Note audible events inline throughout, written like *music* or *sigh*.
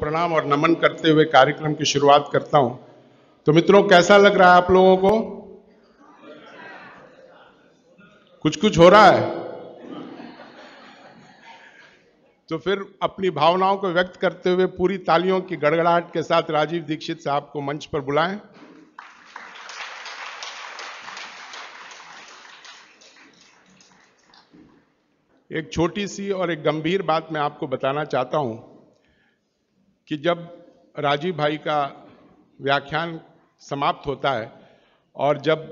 प्रणाम और नमन करते हुए कार्यक्रम की शुरुआत करता हूं तो मित्रों कैसा लग रहा है आप लोगों को कुछ कुछ हो रहा है तो फिर अपनी भावनाओं को व्यक्त करते हुए पूरी तालियों की गड़गड़ाहट के साथ राजीव दीक्षित साहब को मंच पर बुलाएं एक छोटी सी और एक गंभीर बात मैं आपको बताना चाहता हूं कि जब राजीव भाई का व्याख्यान समाप्त होता है और जब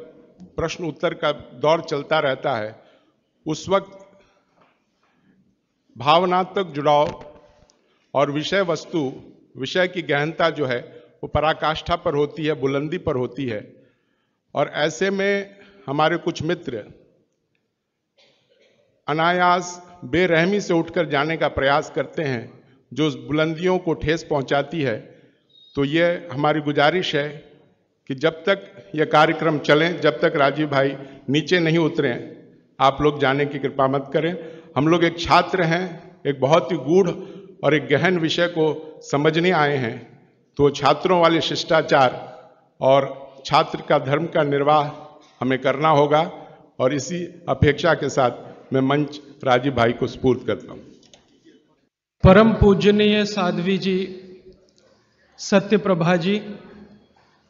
प्रश्न उत्तर का दौर चलता रहता है उस वक्त भावनात्मक जुड़ाव और विषय वस्तु विषय की गहनता जो है वो पराकाष्ठा पर होती है बुलंदी पर होती है और ऐसे में हमारे कुछ मित्र अनायास बेरहमी से उठकर जाने का प्रयास करते हैं जो बुलंदियों को ठेस पहुंचाती है तो ये हमारी गुजारिश है कि जब तक ये कार्यक्रम चलें जब तक राजीव भाई नीचे नहीं उतरें आप लोग जाने की कृपा मत करें हम लोग एक छात्र हैं एक बहुत ही गूढ़ और एक गहन विषय को समझने आए हैं तो छात्रों वाले शिष्टाचार और छात्र का धर्म का निर्वाह हमें करना होगा और इसी अपेक्षा के साथ मैं मंच राजीव भाई को स्पूर्त करता हूँ परम पूजनीय साध्वी जी सत्य प्रभा जी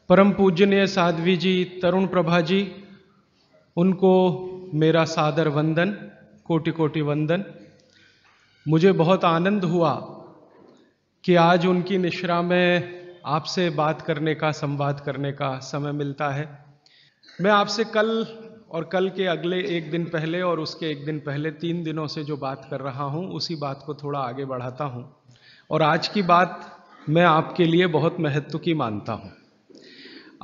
परम पूजनीय साध्वी जी तरुण प्रभा जी उनको मेरा सादर वंदन कोटि कोटि वंदन मुझे बहुत आनंद हुआ कि आज उनकी निश्रा में आपसे बात करने का संवाद करने का समय मिलता है मैं आपसे कल और कल के अगले एक दिन पहले और उसके एक दिन पहले तीन दिनों से जो बात कर रहा हूँ उसी बात को थोड़ा आगे बढ़ाता हूँ और आज की बात मैं आपके लिए बहुत महत्व की मानता हूँ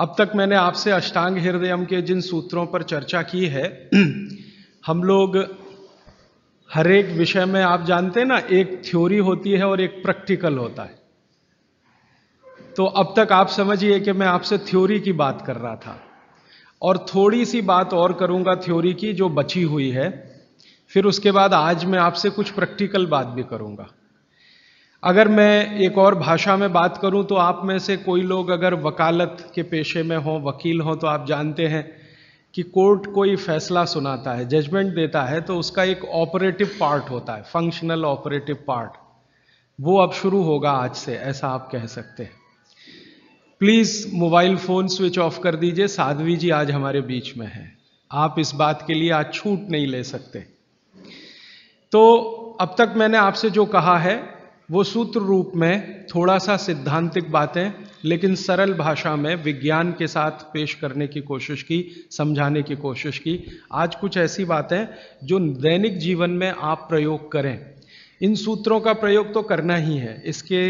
अब तक मैंने आपसे अष्टांग हृदयम के जिन सूत्रों पर चर्चा की है *clears throat* हम लोग हर एक विषय में आप जानते हैं ना एक थ्योरी होती है और एक प्रैक्टिकल होता है तो अब तक आप समझिए कि मैं आपसे थ्योरी की बात कर रहा था और थोड़ी सी बात और करूंगा थ्योरी की जो बची हुई है फिर उसके बाद आज मैं आपसे कुछ प्रैक्टिकल बात भी करूंगा अगर मैं एक और भाषा में बात करूं तो आप में से कोई लोग अगर वकालत के पेशे में हों वकील हों तो आप जानते हैं कि कोर्ट कोई फैसला सुनाता है जजमेंट देता है तो उसका एक ऑपरेटिव पार्ट होता है फंक्शनल ऑपरेटिव पार्ट वो अब शुरू होगा आज से ऐसा आप कह सकते हैं please mobile phone switch off कर दीजिए साध्वी जी आज हमारे बीच में है आप इस बात के लिए आज छूट नहीं ले सकते तो अब तक मैंने आपसे जो कहा है वो सूत्र रूप में थोड़ा सा सिद्धांतिक बातें लेकिन सरल भाषा में विज्ञान के साथ पेश करने की कोशिश की समझाने की कोशिश की आज कुछ ऐसी बातें जो दैनिक जीवन में आप प्रयोग करें इन सूत्रों का प्रयोग तो करना ही है इसके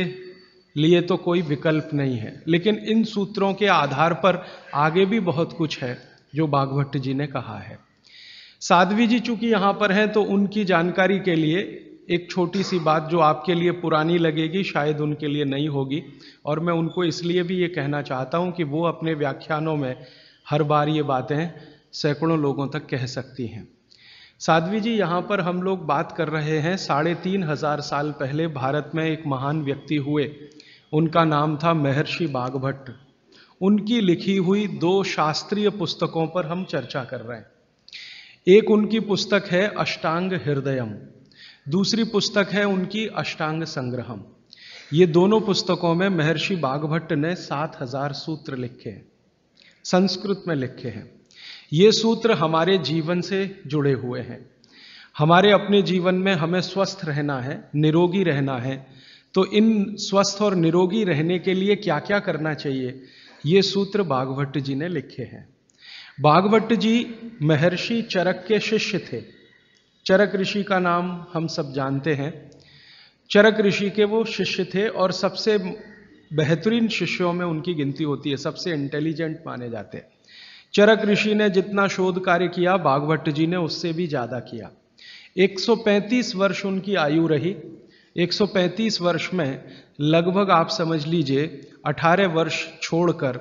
लिए तो कोई विकल्प नहीं है लेकिन इन सूत्रों के आधार पर आगे भी बहुत कुछ है जो बागभट्ट जी ने कहा है साध्वी जी चूंकि यहाँ पर हैं तो उनकी जानकारी के लिए एक छोटी सी बात जो आपके लिए पुरानी लगेगी शायद उनके लिए नहीं होगी और मैं उनको इसलिए भी ये कहना चाहता हूँ कि वो अपने व्याख्यानों में हर बार ये बातें सैकड़ों लोगों तक कह सकती हैं साध्वी जी यहाँ पर हम लोग बात कर रहे हैं साढ़े तीन हजार साल पहले भारत में एक महान व्यक्ति हुए उनका नाम था महर्षि बाघभट्ट उनकी लिखी हुई दो शास्त्रीय पुस्तकों पर हम चर्चा कर रहे हैं एक उनकी पुस्तक है अष्टांग हृदयम दूसरी पुस्तक है उनकी अष्टांग संग्रहम ये दोनों पुस्तकों में महर्षि बाघभट्ट ने सात हजार सूत्र लिखे हैं संस्कृत में लिखे हैं ये सूत्र हमारे जीवन से जुड़े हुए हैं हमारे अपने जीवन में हमें स्वस्थ रहना है निरोगी रहना है तो इन स्वस्थ और निरोगी रहने के लिए क्या क्या करना चाहिए ये सूत्र बागवट जी ने लिखे हैं बागवट जी महर्षि चरक के शिष्य थे चरक ऋषि का नाम हम सब जानते हैं चरक ऋषि के वो शिष्य थे और सबसे बेहतरीन शिष्यों में उनकी गिनती होती है सबसे इंटेलिजेंट माने जाते हैं चरक ऋषि ने जितना शोध कार्य किया बागवट जी ने उससे भी ज़्यादा किया 135 वर्ष उनकी आयु रही 135 वर्ष में लगभग आप समझ लीजिए 18 वर्ष छोड़कर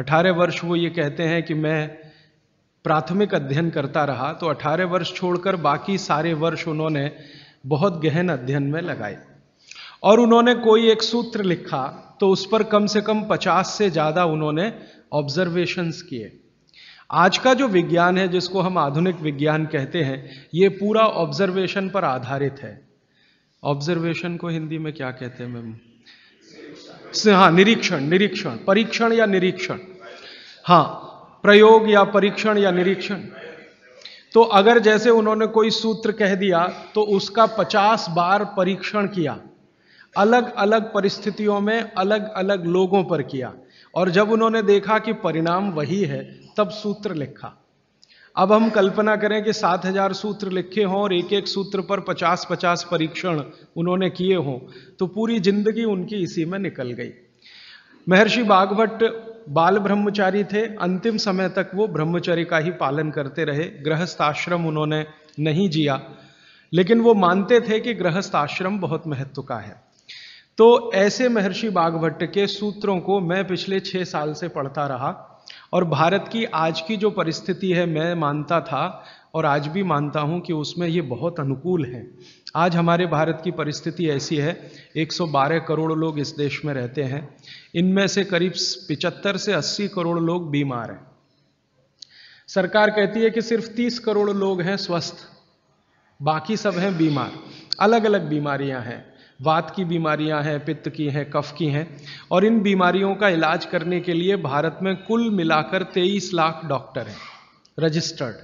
18 वर्ष वो ये कहते हैं कि मैं प्राथमिक अध्ययन करता रहा तो 18 वर्ष छोड़कर बाकी सारे वर्ष उन्होंने बहुत गहन अध्ययन में लगाए और उन्होंने कोई एक सूत्र लिखा तो उस पर कम से कम 50 से ज़्यादा उन्होंने ऑब्जर्वेशंस किए आज का जो विज्ञान है जिसको हम आधुनिक विज्ञान कहते हैं ये पूरा ऑब्जर्वेशन पर आधारित है ऑब्जर्वेशन को हिंदी में क्या कहते हैं मैम हाँ निरीक्षण निरीक्षण परीक्षण या निरीक्षण हाँ प्रयोग या परीक्षण या निरीक्षण तो अगर जैसे उन्होंने कोई सूत्र कह दिया तो उसका 50 बार परीक्षण किया अलग अलग परिस्थितियों में अलग अलग लोगों पर किया और जब उन्होंने देखा कि परिणाम वही है तब सूत्र लिखा अब हम कल्पना करें कि सात हजार सूत्र लिखे हों और एक एक सूत्र पर पचास पचास परीक्षण उन्होंने किए हों तो पूरी जिंदगी उनकी इसी में निकल गई महर्षि बागवट बाल ब्रह्मचारी थे अंतिम समय तक वो ब्रह्मचर्य का ही पालन करते रहे गृहस्थ आश्रम उन्होंने नहीं जिया लेकिन वो मानते थे कि गृहस्थ आश्रम बहुत महत्व का है तो ऐसे महर्षि बागवट के सूत्रों को मैं पिछले छः साल से पढ़ता रहा और भारत की आज की जो परिस्थिति है मैं मानता था और आज भी मानता हूं कि उसमें ये बहुत अनुकूल है आज हमारे भारत की परिस्थिति ऐसी है 112 करोड़ लोग इस देश में रहते हैं इनमें से करीब पिचहत्तर से 80 करोड़ लोग बीमार हैं सरकार कहती है कि सिर्फ 30 करोड़ लोग हैं स्वस्थ बाकी सब हैं बीमार अलग अलग बीमारियां हैं वात की बीमारियां हैं पित्त की हैं कफ की हैं और इन बीमारियों का इलाज करने के लिए भारत में कुल मिलाकर तेईस लाख डॉक्टर हैं रजिस्टर्ड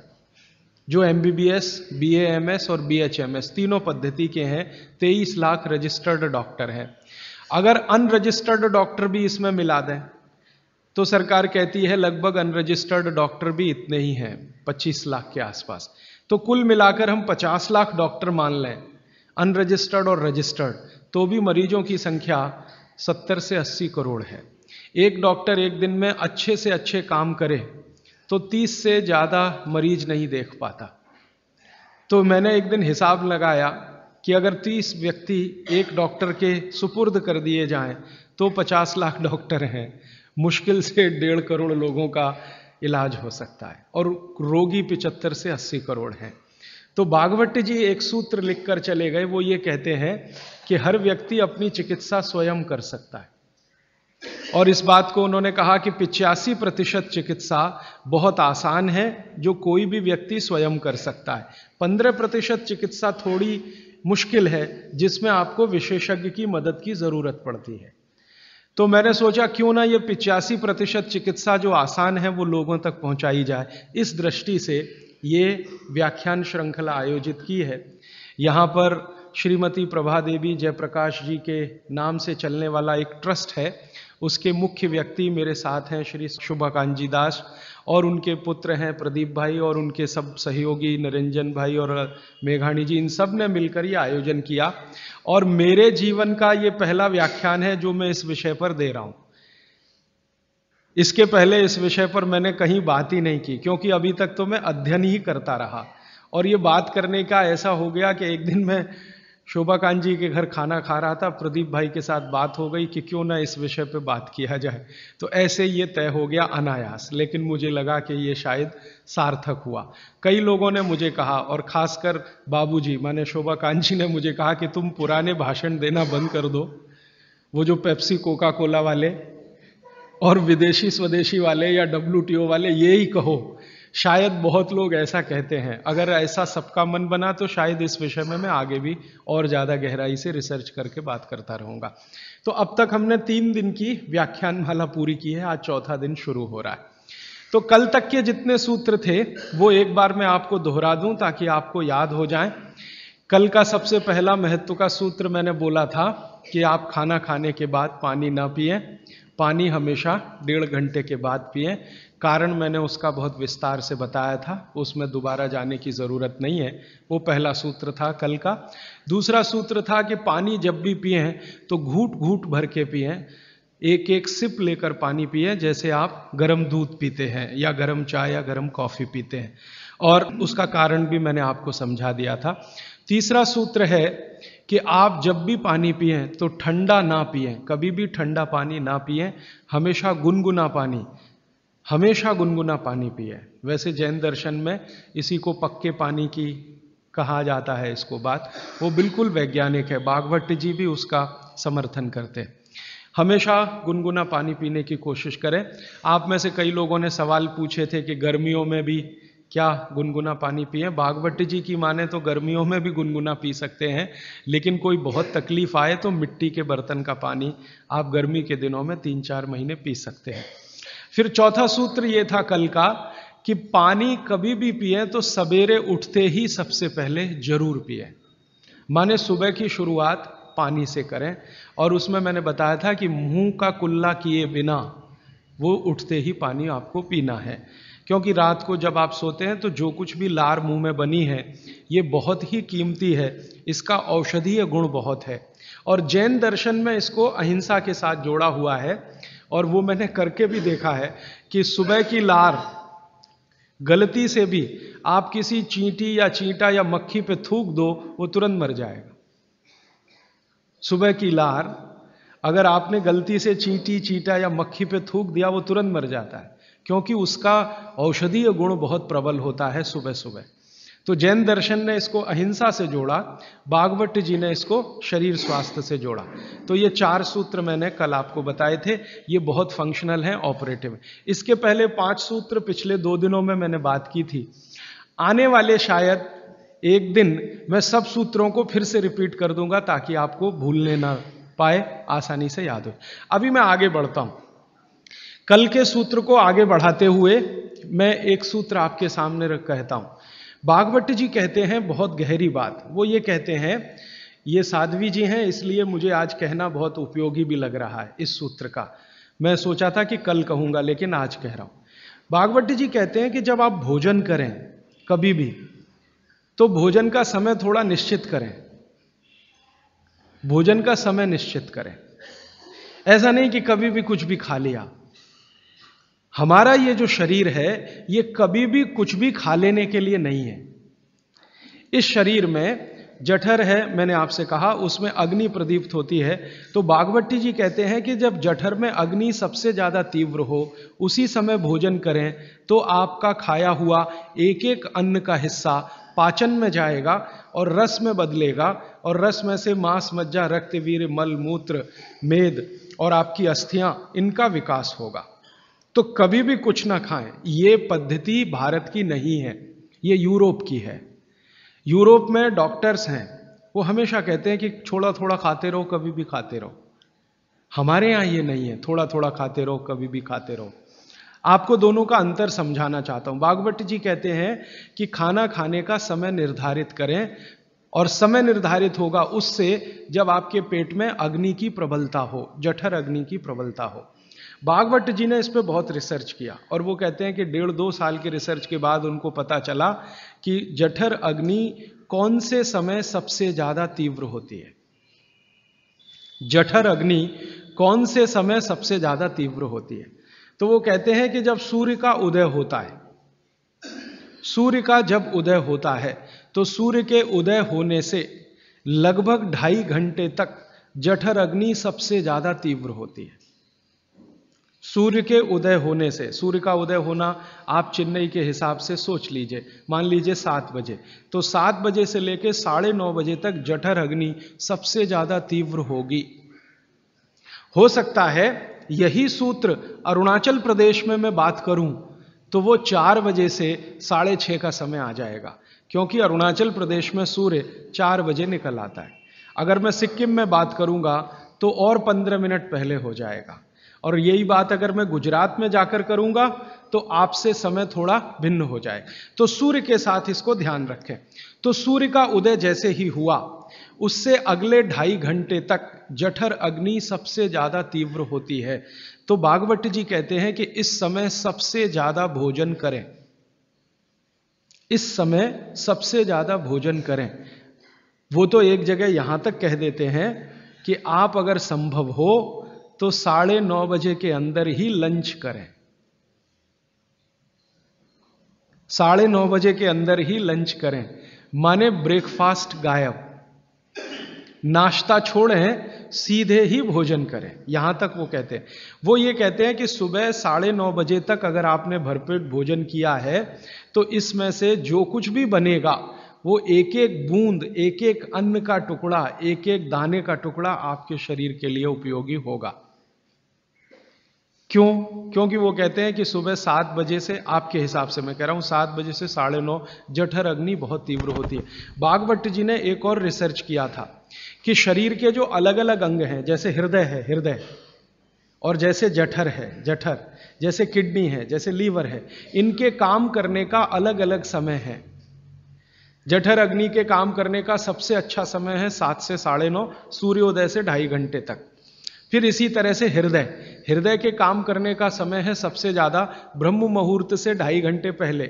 जो M B B S B M S और बी एच एम एस तीनों पद्धति के हैं तेईस लाख रजिस्टर्ड डॉक्टर हैं अगर अनरजिस्टर्ड डॉक्टर भी इसमें मिला दें तो सरकार कहती है लगभग अनरजिस्टर्ड डॉक्टर भी इतने ही हैं 25 लाख के आसपास तो कुल मिलाकर हम 50 लाख डॉक्टर मान लें अनरजिस्टर्ड और रजिस्टर्ड तो भी मरीजों की संख्या 70 से 80 करोड़ है एक डॉक्टर एक दिन में अच्छे से अच्छे काम करे तो 30 से ज़्यादा मरीज नहीं देख पाता तो मैंने एक दिन हिसाब लगाया कि अगर 30 व्यक्ति एक डॉक्टर के सुपुर्द कर दिए जाएं तो 50 लाख डॉक्टर हैं मुश्किल से डेढ़ करोड़ लोगों का इलाज हो सकता है और रोगी पिचहत्तर से अस्सी करोड़ हैं तो भागवत जी एक सूत्र लिखकर चले गए वो ये कहते हैं कि हर व्यक्ति अपनी चिकित्सा स्वयं कर सकता है और इस बात को उन्होंने कहा कि पिचासी प्रतिशत चिकित्सा बहुत आसान है जो कोई भी व्यक्ति स्वयं कर सकता है पंद्रह प्रतिशत चिकित्सा थोड़ी मुश्किल है जिसमें आपको विशेषज्ञ की मदद की ज़रूरत पड़ती है तो मैंने सोचा क्यों ना ये पिचासी प्रतिशत चिकित्सा जो आसान है वो लोगों तक पहुंचाई जाए इस दृष्टि से ये व्याख्यान श्रृंखला आयोजित की है यहाँ पर श्रीमती प्रभा देवी जयप्रकाश जी के नाम से चलने वाला एक ट्रस्ट है उसके मुख्य व्यक्ति मेरे साथ हैं श्री शुभाकांत जी दास और उनके पुत्र हैं प्रदीप भाई और उनके सब सहयोगी निरंजन भाई और मेघाणी जी इन सब ने मिलकर ये आयोजन किया और मेरे जीवन का ये पहला व्याख्यान है जो मैं इस विषय पर दे रहा हूँ इसके पहले इस विषय पर मैंने कहीं बात ही नहीं की क्योंकि अभी तक तो मैं अध्ययन ही करता रहा और ये बात करने का ऐसा हो गया कि एक दिन मैं शोभाकांत जी के घर खाना खा रहा था प्रदीप भाई के साथ बात हो गई कि क्यों ना इस विषय पर बात किया जाए तो ऐसे ये तय हो गया अनायास लेकिन मुझे लगा कि ये शायद सार्थक हुआ कई लोगों ने मुझे कहा और खासकर बाबूजी माने शोभाकांत जी ने मुझे कहा कि तुम पुराने भाषण देना बंद कर दो वो जो पेप्सी कोका कोला वाले और विदेशी स्वदेशी वाले या डब्ल्यू वाले ये ही कहो शायद बहुत लोग ऐसा कहते हैं अगर ऐसा सबका मन बना तो शायद इस विषय में मैं आगे भी और ज़्यादा गहराई से रिसर्च करके बात करता रहूँगा तो अब तक हमने तीन दिन की व्याख्यान माला पूरी की है आज चौथा दिन शुरू हो रहा है तो कल तक के जितने सूत्र थे वो एक बार मैं आपको दोहरा दूं ताकि आपको याद हो जाए कल का सबसे पहला महत्व का सूत्र मैंने बोला था कि आप खाना खाने के बाद पानी ना पिए पानी हमेशा डेढ़ घंटे के बाद पिए कारण मैंने उसका बहुत विस्तार से बताया था उसमें दोबारा जाने की ज़रूरत नहीं है वो पहला सूत्र था कल का दूसरा सूत्र था कि पानी जब भी पिए तो घूट घूट भर के पिए एक एक सिप लेकर पानी पिए जैसे आप गर्म दूध पीते हैं या गर्म चाय या गर्म कॉफ़ी पीते हैं और उसका कारण भी मैंने आपको समझा दिया था तीसरा सूत्र है कि आप जब भी पानी पिए तो ठंडा ना पिए कभी भी ठंडा पानी ना पिए हमेशा गुनगुना पानी हमेशा गुनगुना पानी पिए वैसे जैन दर्शन में इसी को पक्के पानी की कहा जाता है इसको बात वो बिल्कुल वैज्ञानिक है बागवट जी भी उसका समर्थन करते हैं हमेशा गुनगुना पानी पीने की कोशिश करें आप में से कई लोगों ने सवाल पूछे थे कि गर्मियों में भी क्या गुनगुना पानी पिए भागवत जी की माने तो गर्मियों में भी गुनगुना पी सकते हैं लेकिन कोई बहुत तकलीफ आए तो मिट्टी के बर्तन का पानी आप गर्मी के दिनों में तीन चार महीने पी सकते हैं फिर चौथा सूत्र ये था कल का कि पानी कभी भी पिए तो सवेरे उठते ही सबसे पहले जरूर पिए माने सुबह की शुरुआत पानी से करें और उसमें मैंने बताया था कि मुंह का कुल्ला किए बिना वो उठते ही पानी आपको पीना है क्योंकि रात को जब आप सोते हैं तो जो कुछ भी लार मुंह में बनी है ये बहुत ही कीमती है इसका औषधीय गुण बहुत है और जैन दर्शन में इसको अहिंसा के साथ जोड़ा हुआ है और वो मैंने करके भी देखा है कि सुबह की लार गलती से भी आप किसी चींटी या चींटा या मक्खी पे थूक दो वो तुरंत मर जाएगा सुबह की लार अगर आपने गलती से चींटी चींटा या मक्खी पे थूक दिया वो तुरंत मर जाता है क्योंकि उसका औषधीय गुण बहुत प्रबल होता है सुबह सुबह तो जैन दर्शन ने इसको अहिंसा से जोड़ा बागवट जी ने इसको शरीर स्वास्थ्य से जोड़ा तो ये चार सूत्र मैंने कल आपको बताए थे ये बहुत फंक्शनल हैं ऑपरेटिव इसके पहले पांच सूत्र पिछले दो दिनों में मैंने बात की थी आने वाले शायद एक दिन मैं सब सूत्रों को फिर से रिपीट कर दूंगा ताकि आपको भूलने ना पाए आसानी से याद हो अभी मैं आगे बढ़ता हूं कल के सूत्र को आगे बढ़ाते हुए मैं एक सूत्र आपके सामने कहता हूं बागवट जी कहते हैं बहुत गहरी बात वो ये कहते हैं ये साध्वी जी हैं इसलिए मुझे आज कहना बहुत उपयोगी भी लग रहा है इस सूत्र का मैं सोचा था कि कल कहूंगा लेकिन आज कह रहा हूं बागवट जी कहते हैं कि जब आप भोजन करें कभी भी तो भोजन का समय थोड़ा निश्चित करें भोजन का समय निश्चित करें ऐसा नहीं कि कभी भी कुछ भी खा लिया हमारा ये जो शरीर है ये कभी भी कुछ भी खा लेने के लिए नहीं है इस शरीर में जठर है मैंने आपसे कहा उसमें अग्नि प्रदीप्त होती है तो बागवती जी कहते हैं कि जब जठर में अग्नि सबसे ज़्यादा तीव्र हो उसी समय भोजन करें तो आपका खाया हुआ एक एक अन्न का हिस्सा पाचन में जाएगा और रस में बदलेगा और रस में से मांस मज्जा रक्तवीर मल मूत्र मेद और आपकी अस्थियाँ इनका विकास होगा तो कभी भी कुछ ना खाएं ये पद्धति भारत की नहीं है ये यूरोप की है यूरोप में डॉक्टर्स हैं वो हमेशा कहते हैं कि थोड़ा थोड़ा खाते रहो कभी भी खाते रहो हमारे यहाँ ये नहीं है थोड़ा थोड़ा खाते रहो कभी भी खाते रहो आपको दोनों का अंतर समझाना चाहता हूँ बागवट जी कहते हैं कि खाना खाने का समय निर्धारित करें और समय निर्धारित होगा उससे जब आपके पेट में अग्नि की प्रबलता हो जठर अग्नि की प्रबलता हो भागवत जी ने इस पर बहुत रिसर्च किया और वो कहते हैं कि डेढ़ दो साल के रिसर्च के बाद उनको पता चला कि जठर अग्नि कौन से समय सबसे ज़्यादा तीव्र होती है जठर अग्नि कौन से समय सबसे ज़्यादा तीव्र होती है तो वो कहते हैं कि जब सूर्य का उदय होता है सूर्य का जब उदय होता है तो सूर्य के उदय होने से लगभग ढाई घंटे तक जठर अग्नि सबसे ज़्यादा तीव्र होती है सूर्य के उदय होने से सूर्य का उदय होना आप चेन्नई के हिसाब से सोच लीजिए मान लीजिए सात बजे तो सात बजे से लेकर साढ़े नौ बजे तक जठर अग्नि सबसे ज़्यादा तीव्र होगी हो सकता है यही सूत्र अरुणाचल प्रदेश में मैं बात करूं तो वो चार बजे से साढ़े छः का समय आ जाएगा क्योंकि अरुणाचल प्रदेश में सूर्य चार बजे निकल आता है अगर मैं सिक्किम में बात करूंगा तो और पंद्रह मिनट पहले हो जाएगा और यही बात अगर मैं गुजरात में जाकर करूंगा तो आपसे समय थोड़ा भिन्न हो जाए तो सूर्य के साथ इसको ध्यान रखें तो सूर्य का उदय जैसे ही हुआ उससे अगले ढाई घंटे तक जठर अग्नि सबसे ज्यादा तीव्र होती है तो बागवट जी कहते हैं कि इस समय सबसे ज्यादा भोजन करें इस समय सबसे ज्यादा भोजन करें वो तो एक जगह यहां तक कह देते हैं कि आप अगर संभव हो तो साढ़े नौ बजे के अंदर ही लंच करें साढ़े नौ बजे के अंदर ही लंच करें माने ब्रेकफास्ट गायब नाश्ता छोड़ें सीधे ही भोजन करें यहां तक वो कहते हैं वो ये कहते हैं कि सुबह साढ़े नौ बजे तक अगर आपने भरपेट भोजन किया है तो इसमें से जो कुछ भी बनेगा वो एक एक बूंद एक एक अन्न का टुकड़ा एक एक दाने का टुकड़ा आपके शरीर के लिए उपयोगी होगा क्यों क्योंकि वो कहते हैं कि सुबह सात बजे से आपके हिसाब से मैं कह रहा हूँ सात बजे से साढ़े नौ जठर अग्नि बहुत तीव्र होती है बागवट जी ने एक और रिसर्च किया था कि शरीर के जो अलग अलग अंग हैं जैसे हृदय है हृदय और जैसे जठर है जठर जैसे किडनी है जैसे लीवर है इनके काम करने का अलग अलग समय है जठर अग्नि के काम करने का सबसे अच्छा समय है सात से साढ़े नौ सूर्योदय से ढाई घंटे तक फिर इसी तरह से हृदय हृदय के काम करने का समय है सबसे ज्यादा ब्रह्म मुहूर्त से ढाई घंटे पहले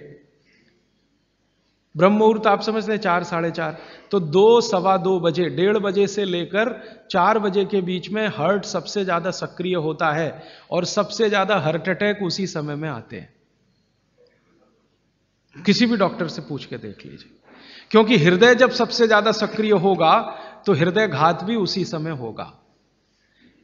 ब्रह्म मुहूर्त आप समझते हैं चार साढ़े चार तो दो सवा दो बजे डेढ़ बजे से लेकर चार बजे के बीच में हार्ट सबसे ज्यादा सक्रिय होता है और सबसे ज्यादा हार्ट अटैक उसी समय में आते हैं किसी भी डॉक्टर से पूछ के देख लीजिए क्योंकि हृदय जब सबसे ज्यादा सक्रिय होगा तो हृदय घात भी उसी समय होगा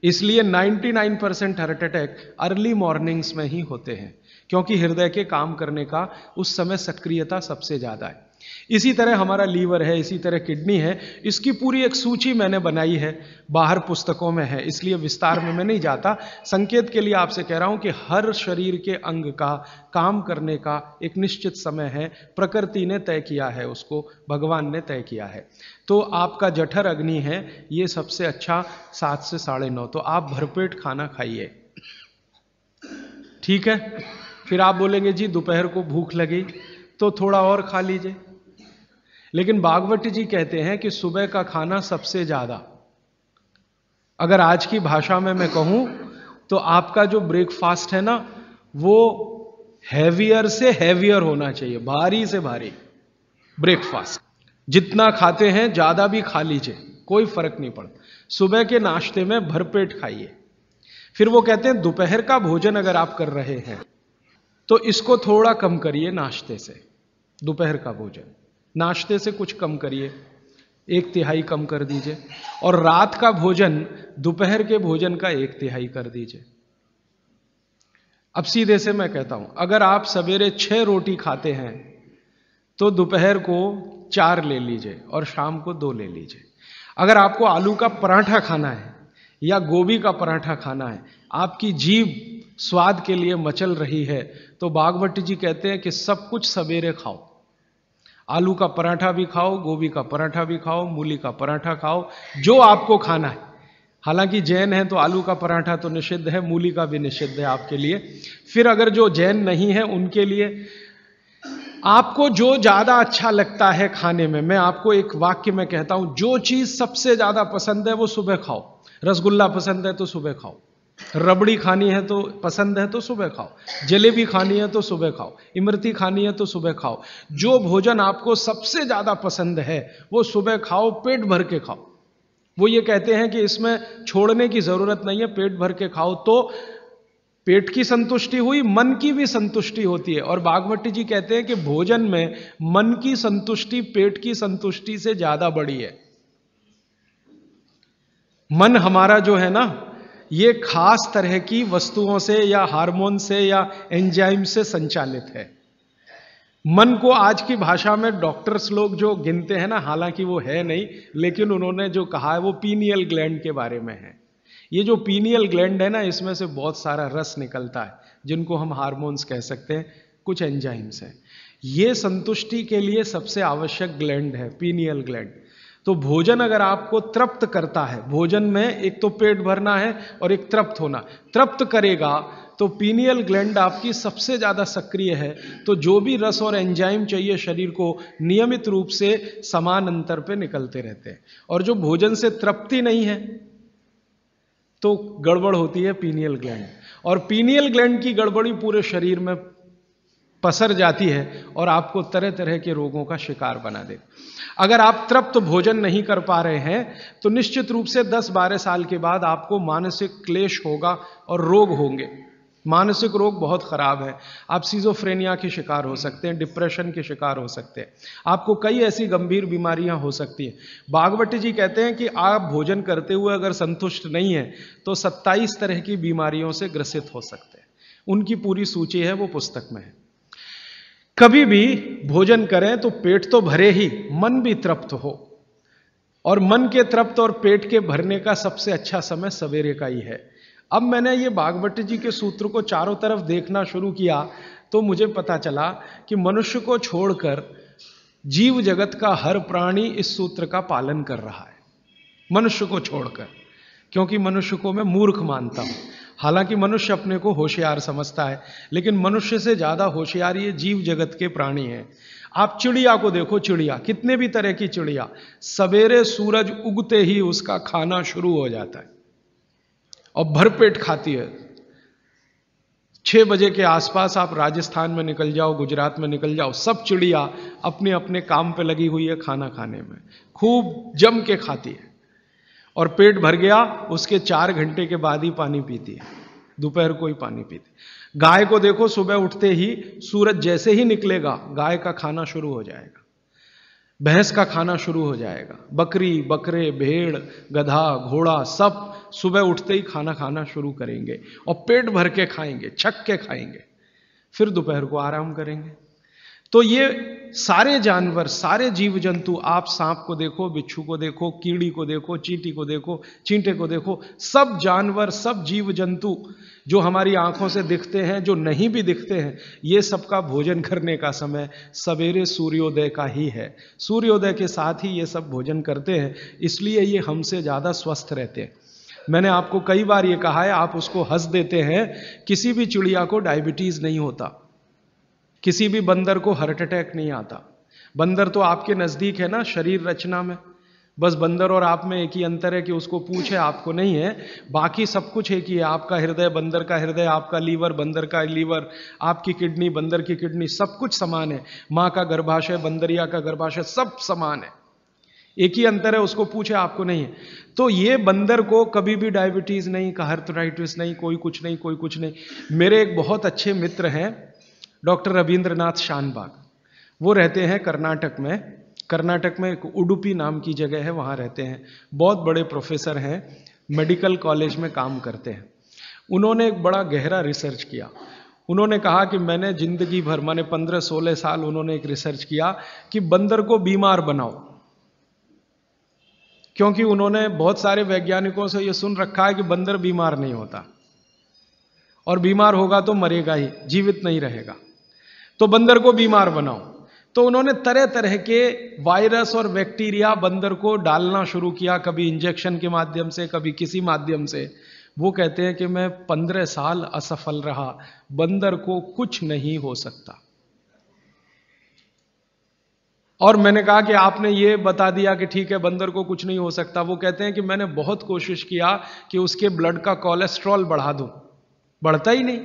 इसलिए 99 percent heart attack early mornings में ही होते हैं क्योंकि हृदय के काम करने का उस समय सक्रियता सबसे ज़्यादा है इसी तरह हमारा लीवर है इसी तरह किडनी है इसकी पूरी एक सूची मैंने बनाई है बाहर पुस्तकों में है इसलिए विस्तार में मैं नहीं जाता संकेत के लिए आपसे कह रहा हूं कि हर शरीर के अंग का काम करने का एक निश्चित समय है प्रकृति ने तय किया है उसको भगवान ने तय किया है तो आपका जठर अग्नि है ये सबसे अच्छा सात से साढ़े नौ तो आप भरपेट खाना खाइए ठीक है फिर आप बोलेंगे जी दोपहर को भूख लगी तो थोड़ा और खा लीजिए लेकिन भागवत जी कहते हैं कि सुबह का खाना सबसे ज्यादा अगर आज की भाषा में मैं कहूं तो आपका जो ब्रेकफास्ट है ना वो हैवियर से हैवियर होना चाहिए भारी से भारी ब्रेकफास्ट जितना खाते हैं ज्यादा भी खा लीजिए कोई फर्क नहीं पड़ता सुबह के नाश्ते में भरपेट खाइए फिर वो कहते हैं दोपहर का भोजन अगर आप कर रहे हैं तो इसको थोड़ा कम करिए नाश्ते से दोपहर का भोजन नाश्ते से कुछ कम करिए एक तिहाई कम कर दीजिए और रात का भोजन दोपहर के भोजन का एक तिहाई कर दीजिए अब सीधे से मैं कहता हूं अगर आप सवेरे छह रोटी खाते हैं तो दोपहर को चार ले लीजिए और शाम को दो ले लीजिए अगर आपको आलू का पराठा खाना है या गोभी का पराठा खाना है आपकी जीव स्वाद के लिए मचल रही है तो बागवट जी कहते हैं कि सब कुछ सवेरे खाओ आलू का पराठा भी खाओ गोभी का पराठा भी खाओ मूली का पराठा खाओ जो आपको खाना है हालांकि जैन है तो आलू का पराठा तो निषिद्ध है मूली का भी निषिद्ध है आपके लिए फिर अगर जो जैन नहीं है उनके लिए आपको जो ज्यादा अच्छा लगता है खाने में मैं आपको एक वाक्य में कहता हूं जो चीज सबसे ज्यादा पसंद है वो सुबह खाओ रसगुल्ला पसंद है तो सुबह खाओ रबड़ी खानी है तो पसंद है तो सुबह खाओ जलेबी खानी है तो सुबह खाओ इमरती खानी है तो सुबह खाओ जो भोजन आपको सबसे ज़्यादा पसंद है वो सुबह खाओ पेट भर के खाओ वो ये कहते हैं कि इसमें छोड़ने की ज़रूरत नहीं है पेट भर के खाओ तो पेट की संतुष्टि हुई मन की भी संतुष्टि होती है और बागवती जी कहते हैं कि भोजन में मन की संतुष्टि पेट की संतुष्टि से ज़्यादा बड़ी है मन हमारा जो है ना ये खास तरह की वस्तुओं से या हार्मोन से या एंजाइम से संचालित है मन को आज की भाषा में डॉक्टर्स लोग जो गिनते हैं ना हालांकि वो है नहीं लेकिन उन्होंने जो कहा है वो पीनियल ग्लैंड के बारे में है ये जो पीनियल ग्लैंड है ना इसमें से बहुत सारा रस निकलता है जिनको हम हार्मोन्स कह सकते हैं कुछ एंजाइम्स हैं ये संतुष्टि के लिए सबसे आवश्यक ग्लैंड है पीनियल ग्लैंड तो भोजन अगर आपको तृप्त करता है भोजन में एक तो पेट भरना है और एक तृप्त होना तृप्त करेगा तो पीनियल ग्लैंड आपकी सबसे ज़्यादा सक्रिय है तो जो भी रस और एंजाइम चाहिए शरीर को नियमित रूप से समान अंतर पे निकलते रहते हैं और जो भोजन से तृप्ति नहीं है तो गड़बड़ होती है पीनियल ग्लैंड और पीनियल ग्लैंड की गड़बड़ी पूरे शरीर में पसर जाती है और आपको तरह तरह के रोगों का शिकार बना देती अगर आप तृप्त भोजन नहीं कर पा रहे हैं तो निश्चित रूप से 10-12 साल के बाद आपको मानसिक क्लेश होगा और रोग होंगे मानसिक रोग बहुत ख़राब है आप सीजोफ्रेनिया के शिकार हो सकते हैं डिप्रेशन के शिकार हो सकते हैं आपको कई ऐसी गंभीर बीमारियां हो सकती हैं बागवती जी कहते हैं कि आप भोजन करते हुए अगर संतुष्ट नहीं है तो 27 तरह की बीमारियों से ग्रसित हो सकते हैं उनकी पूरी सूची है वो पुस्तक में है कभी भी भोजन करें तो पेट तो भरे ही मन भी तृप्त हो और मन के तृप्त और पेट के भरने का सबसे अच्छा समय सवेरे का ही है अब मैंने ये बागवट जी के सूत्र को चारों तरफ देखना शुरू किया तो मुझे पता चला कि मनुष्य को छोड़कर जीव जगत का हर प्राणी इस सूत्र का पालन कर रहा है मनुष्य को छोड़कर क्योंकि मनुष्य को मैं मूर्ख मानता हूं हालांकि मनुष्य अपने को होशियार समझता है लेकिन मनुष्य से ज़्यादा होशियार ये जीव जगत के प्राणी हैं आप चिड़िया को देखो चिड़िया कितने भी तरह की चिड़िया सवेरे सूरज उगते ही उसका खाना शुरू हो जाता है और भरपेट खाती है छह बजे के आसपास आप राजस्थान में निकल जाओ गुजरात में निकल जाओ सब चिड़िया अपने अपने काम पे लगी हुई है खाना खाने में खूब जम के खाती है और पेट भर गया उसके चार घंटे के बाद ही पानी पीती है दोपहर को ही पानी पीती गाय को देखो सुबह उठते ही सूरज जैसे ही निकलेगा गाय का खाना शुरू हो जाएगा भैंस का खाना शुरू हो जाएगा बकरी बकरे भेड़ गधा घोड़ा सब सुबह उठते ही खाना खाना शुरू करेंगे और पेट भर के खाएंगे छक के खाएंगे फिर दोपहर को आराम करेंगे तो ये सारे जानवर सारे जीव जंतु आप सांप को देखो बिच्छू को देखो कीड़ी को देखो चींटी को देखो चींटे को देखो सब जानवर सब जीव जंतु जो हमारी आंखों से दिखते हैं जो नहीं भी दिखते हैं ये सबका भोजन *laughs* करने का समय सवेरे सूर्योदय का ही है सूर्योदय के साथ ही ये सब भोजन करते हैं इसलिए ये हमसे ज़्यादा स्वस्थ रहते हैं मैंने आपको कई बार ये कहा है आप उसको हंस देते हैं किसी भी चिड़िया को डायबिटीज़ नहीं होता किसी भी बंदर को हार्ट अटैक नहीं आता बंदर तो आपके नज़दीक है ना शरीर रचना में बस बंदर और आप में एक ही अंतर है कि उसको पूछे आपको नहीं है बाकी सब कुछ एक ही है आपका हृदय बंदर का हृदय आपका लीवर बंदर का लीवर आपकी किडनी बंदर की किडनी सब कुछ समान है माँ का गर्भाशय बंदरिया का गर्भाशय सब समान है एक ही अंतर है उसको पूछे आपको नहीं है तो ये बंदर को कभी भी डायबिटीज़ नहीं कहर्थराइटिस नहीं कोई कुछ नहीं कोई कुछ नहीं मेरे एक बहुत अच्छे मित्र हैं डॉक्टर रविंद्रनाथ शानबाग वो रहते हैं कर्नाटक में कर्नाटक में एक उडुपी नाम की जगह है वहाँ रहते हैं बहुत बड़े प्रोफेसर हैं मेडिकल कॉलेज में काम करते हैं उन्होंने एक बड़ा गहरा रिसर्च किया उन्होंने कहा कि मैंने जिंदगी भर मैंने पंद्रह सोलह साल उन्होंने एक रिसर्च किया कि बंदर को बीमार बनाओ क्योंकि उन्होंने बहुत सारे वैज्ञानिकों से यह सुन रखा है कि बंदर बीमार नहीं होता और बीमार होगा तो मरेगा ही जीवित नहीं रहेगा तो बंदर को बीमार बनाओ तो उन्होंने तरह तरह के वायरस और बैक्टीरिया बंदर को डालना शुरू किया कभी इंजेक्शन के माध्यम से कभी किसी माध्यम से वो कहते हैं कि मैं पंद्रह साल असफल रहा बंदर को कुछ नहीं हो सकता और मैंने कहा कि आपने ये बता दिया कि ठीक है बंदर को कुछ नहीं हो सकता वो कहते हैं कि मैंने बहुत कोशिश किया कि उसके ब्लड का कोलेस्ट्रॉल बढ़ा दूं बढ़ता ही नहीं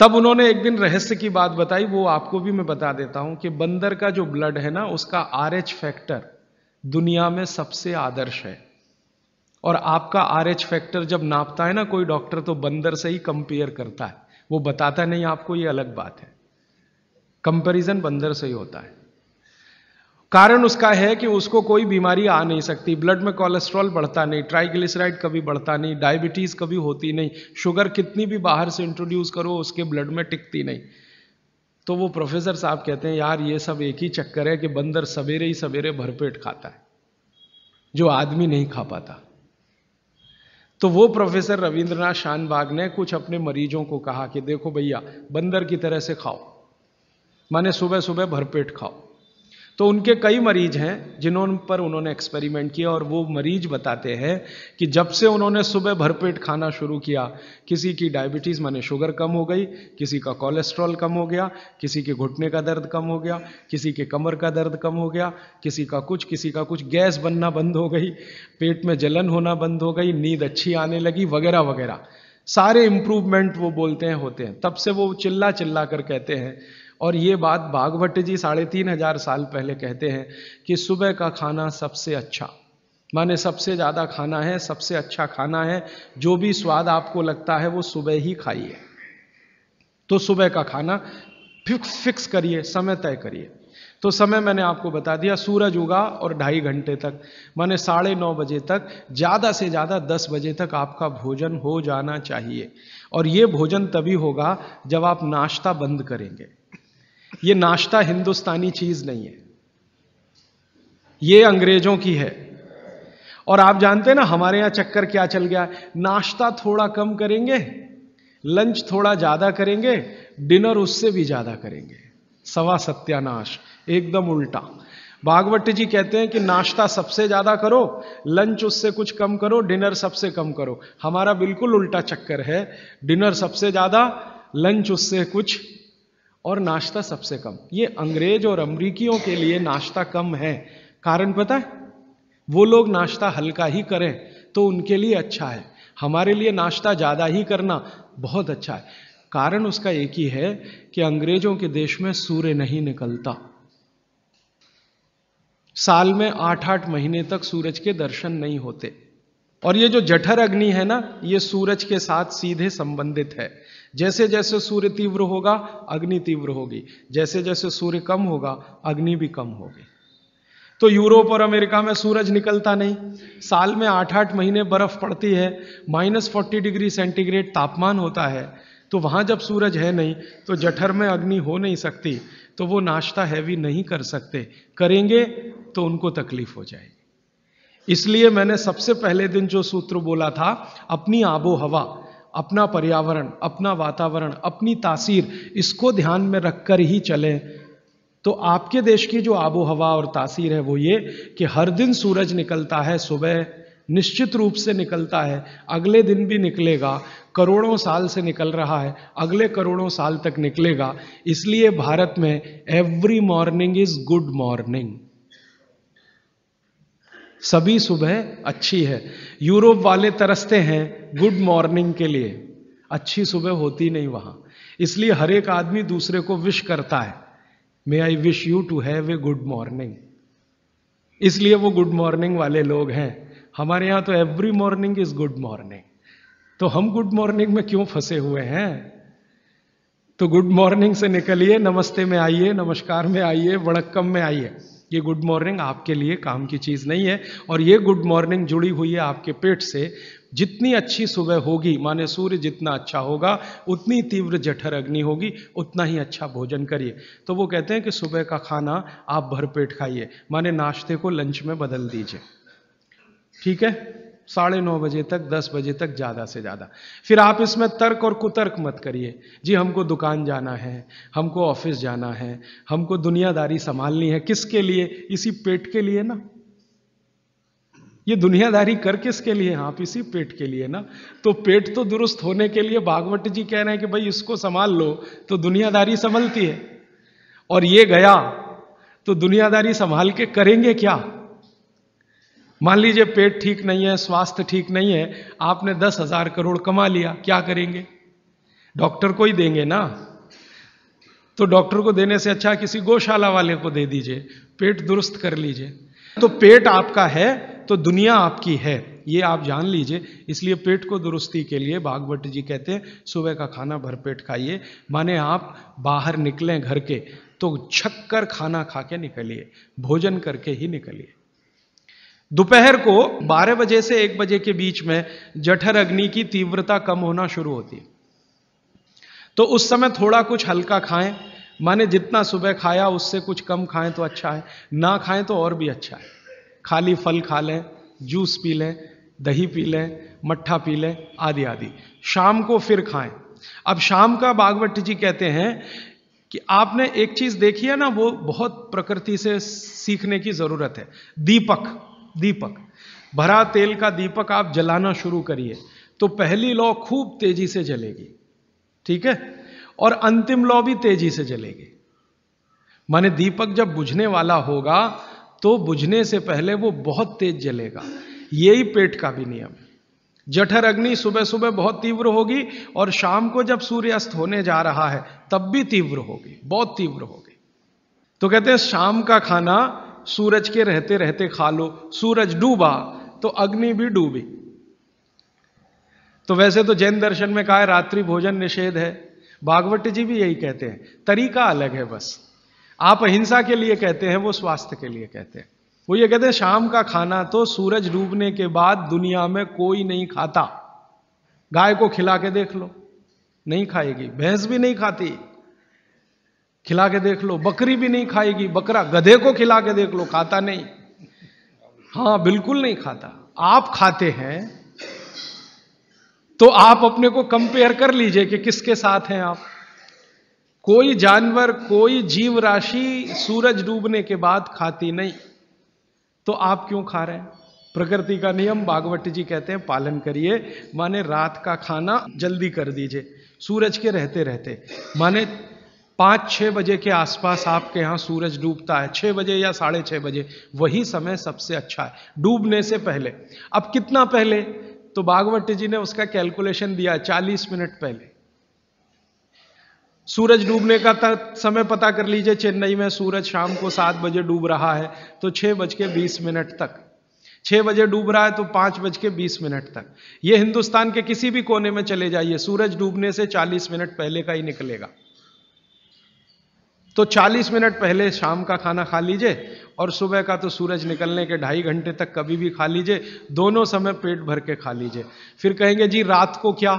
तब उन्होंने एक दिन रहस्य की बात बताई वो आपको भी मैं बता देता हूं कि बंदर का जो ब्लड है ना उसका आर एच फैक्टर दुनिया में सबसे आदर्श है और आपका आर एच फैक्टर जब नापता है ना कोई डॉक्टर तो बंदर से ही कंपेयर करता है वो बताता नहीं आपको ये अलग बात है कंपैरिजन बंदर से ही होता है कारण उसका है कि उसको कोई बीमारी आ नहीं सकती ब्लड में कोलेस्ट्रॉल बढ़ता नहीं ट्राइग्लिसराइड कभी बढ़ता नहीं डायबिटीज़ कभी होती नहीं शुगर कितनी भी बाहर से इंट्रोड्यूस करो उसके ब्लड में टिकती नहीं तो वो प्रोफेसर साहब कहते हैं यार ये सब एक ही चक्कर है कि बंदर सवेरे ही सवेरे भरपेट खाता है जो आदमी नहीं खा पाता तो वो प्रोफेसर रविंद्रनाथ शानबाग ने कुछ अपने मरीजों को कहा कि देखो भैया बंदर की तरह से खाओ माने सुबह सुबह भरपेट खाओ तो उनके कई मरीज हैं जिन्होंने पर उन्होंने एक्सपेरिमेंट किया और वो मरीज बताते हैं कि जब से उन्होंने सुबह भरपेट खाना शुरू किया किसी की डायबिटीज़ माने शुगर कम हो गई किसी का कोलेस्ट्रॉल कम हो गया किसी के घुटने का दर्द कम हो गया किसी के कमर का दर्द कम हो गया किसी का कुछ किसी का कुछ गैस बनना बंद हो गई पेट में जलन होना बंद हो गई नींद अच्छी आने लगी वगैरह वगैरह सारे इम्प्रूवमेंट वो बोलते हैं होते हैं तब से वो चिल्ला चिल्ला कर कहते हैं और ये बात भागवत जी साढ़े तीन हजार साल पहले कहते हैं कि सुबह का खाना सबसे अच्छा माने सबसे ज़्यादा खाना है सबसे अच्छा खाना है जो भी स्वाद आपको लगता है वो सुबह ही खाइए तो सुबह का खाना फिक्स फिक्स करिए समय तय करिए तो समय मैंने आपको बता दिया सूरज उगा और ढाई घंटे तक माने साढ़े नौ बजे तक ज़्यादा से ज़्यादा दस बजे तक आपका भोजन हो जाना चाहिए और ये भोजन तभी होगा जब आप नाश्ता बंद करेंगे ये नाश्ता हिंदुस्तानी चीज नहीं है ये अंग्रेजों की है और आप जानते हैं ना हमारे यहां चक्कर क्या चल गया नाश्ता थोड़ा कम करेंगे लंच थोड़ा ज्यादा करेंगे डिनर उससे भी ज्यादा करेंगे सवा सत्यानाश एकदम उल्टा भागवत जी कहते हैं कि नाश्ता सबसे ज्यादा करो लंच उससे कुछ कम करो डिनर सबसे कम करो हमारा बिल्कुल उल्टा चक्कर है डिनर सबसे ज्यादा लंच उससे कुछ और नाश्ता सबसे कम ये अंग्रेज और अमरीकियों के लिए नाश्ता कम है कारण पता है वो लोग नाश्ता हल्का ही करें तो उनके लिए अच्छा है हमारे लिए नाश्ता ज़्यादा ही करना बहुत अच्छा है कारण उसका एक ही है कि अंग्रेजों के देश में सूर्य नहीं निकलता साल में आठ आठ महीने तक सूरज के दर्शन नहीं होते और ये जो जठर अग्नि है ना ये सूरज के साथ सीधे संबंधित है जैसे जैसे सूर्य तीव्र होगा अग्नि तीव्र होगी जैसे जैसे सूर्य कम होगा अग्नि भी कम होगी तो यूरोप और अमेरिका में सूरज निकलता नहीं साल में आठ आठ महीने बर्फ पड़ती है माइनस फोर्टी डिग्री सेंटीग्रेड तापमान होता है तो वहाँ जब सूरज है नहीं तो जठर में अग्नि हो नहीं सकती तो वो नाश्ता हैवी नहीं कर सकते करेंगे तो उनको तकलीफ हो जाएगी इसलिए मैंने सबसे पहले दिन जो सूत्र बोला था अपनी आबोहवा अपना पर्यावरण अपना वातावरण अपनी तासीर इसको ध्यान में रखकर ही चलें तो आपके देश की जो आबो हवा और तासीर है वो ये कि हर दिन सूरज निकलता है सुबह निश्चित रूप से निकलता है अगले दिन भी निकलेगा करोड़ों साल से निकल रहा है अगले करोड़ों साल तक निकलेगा इसलिए भारत में every morning is good morning सभी सुबह अच्छी है यूरोप वाले तरसते हैं गुड मॉर्निंग के लिए अच्छी सुबह होती नहीं वहां इसलिए हर एक आदमी दूसरे को विश करता है may I wish you to have a good morning इसलिए वो गुड मॉर्निंग वाले लोग हैं हमारे यहां तो every morning is good morning तो हम गुड मॉर्निंग में क्यों फंसे हुए हैं तो गुड मॉर्निंग से निकलिए नमस्ते में आइए नमस्कार में आइए वड़क्कम में आइए ये गुड मॉर्निंग आपके लिए काम की चीज़ नहीं है और ये गुड मॉर्निंग जुड़ी हुई है आपके पेट से जितनी अच्छी सुबह होगी माने सूर्य जितना अच्छा होगा उतनी तीव्र जठर अग्नि होगी उतना ही अच्छा भोजन करिए तो वो कहते हैं कि सुबह का खाना आप भरपेट खाइए माने नाश्ते को लंच में बदल दीजिए ठीक है साढ़े नौ बजे तक दस बजे तक ज़्यादा से ज़्यादा फिर आप इसमें तर्क और कुतर्क मत करिए जी हमको दुकान जाना है हमको ऑफिस जाना है हमको दुनियादारी संभालनी है किसके लिए इसी पेट के लिए ना ये दुनियादारी कर किसके लिए आप इसी पेट के लिए ना तो पेट तो दुरुस्त होने के लिए भागवत जी कह रहे हैं कि भाई इसको संभाल लो तो दुनियादारी संभलती है और ये गया तो दुनियादारी संभाल के करेंगे क्या मान लीजिए पेट ठीक नहीं है स्वास्थ्य ठीक नहीं है आपने दस हजार करोड़ कमा लिया क्या करेंगे डॉक्टर को ही देंगे ना तो डॉक्टर को देने से अच्छा किसी गौशाला वाले को दे दीजिए पेट दुरुस्त कर लीजिए तो पेट आपका है तो दुनिया आपकी है ये आप जान लीजिए इसलिए पेट को दुरुस्ती के लिए भागवत जी कहते हैं सुबह का खाना भरपेट खाइए माने आप बाहर निकलें घर के तो छक्कर खाना खा के निकलिए भोजन करके ही निकलिए दोपहर को 12 बजे से 1 बजे के बीच में जठर अग्नि की तीव्रता कम होना शुरू होती है तो उस समय थोड़ा कुछ हल्का खाएं माने जितना सुबह खाया उससे कुछ कम खाएं तो अच्छा है ना खाएं तो और भी अच्छा है खाली फल खा लें जूस पी लें दही पी लें मट्ठा पी लें आदि आदि शाम को फिर खाएं अब शाम का बागवट जी कहते हैं कि आपने एक चीज देखी है ना वो बहुत प्रकृति से सीखने की जरूरत है दीपक दीपक भरा तेल का दीपक आप जलाना शुरू करिए तो पहली लॉ खूब तेजी से जलेगी ठीक है और अंतिम लॉ भी तेजी से जलेगी माने दीपक जब बुझने वाला होगा तो बुझने से पहले वो बहुत तेज जलेगा यही पेट का भी नियम है जठर अग्नि सुबह सुबह बहुत तीव्र होगी और शाम को जब सूर्यास्त होने जा रहा है तब भी तीव्र होगी बहुत तीव्र होगी तो कहते हैं शाम का खाना सूरज के रहते रहते खा लो सूरज डूबा तो अग्नि भी डूबी तो वैसे तो जैन दर्शन में कहा है रात्रि भोजन निषेध है भागवत जी भी यही कहते हैं तरीका अलग है बस आप अहिंसा के लिए कहते हैं वो स्वास्थ्य के लिए कहते हैं वो ये कहते हैं शाम का खाना तो सूरज डूबने के बाद दुनिया में कोई नहीं खाता गाय को खिला के देख लो नहीं खाएगी भैंस भी नहीं खाती खिला के देख लो बकरी भी नहीं खाएगी बकरा गधे को खिला के देख लो खाता नहीं हाँ बिल्कुल नहीं खाता आप खाते हैं तो आप अपने को कंपेयर कर लीजिए कि किसके साथ हैं आप कोई जानवर कोई जीव राशि सूरज डूबने के बाद खाती नहीं तो आप क्यों खा रहे हैं प्रकृति का नियम भागवत जी कहते हैं पालन करिए माने रात का खाना जल्दी कर दीजिए सूरज के रहते रहते माने पाँच छः बजे के आसपास आपके यहाँ सूरज डूबता है छः बजे या साढ़े छः बजे वही समय सबसे अच्छा है डूबने से पहले अब कितना पहले तो बागवट जी ने उसका कैलकुलेशन दिया चालीस मिनट पहले सूरज डूबने का समय पता कर लीजिए चेन्नई में सूरज शाम को सात बजे डूब रहा है तो छः बज के बीस मिनट तक छः बजे डूब रहा है तो पाँच बज के बीस मिनट तक ये हिंदुस्तान के किसी भी कोने में चले जाइए सूरज डूबने से चालीस मिनट पहले का ही निकलेगा तो 40 मिनट पहले शाम का खाना खा लीजिए और सुबह का तो सूरज निकलने के ढाई घंटे तक कभी भी खा लीजिए दोनों समय पेट भर के खा लीजिए फिर कहेंगे जी रात को क्या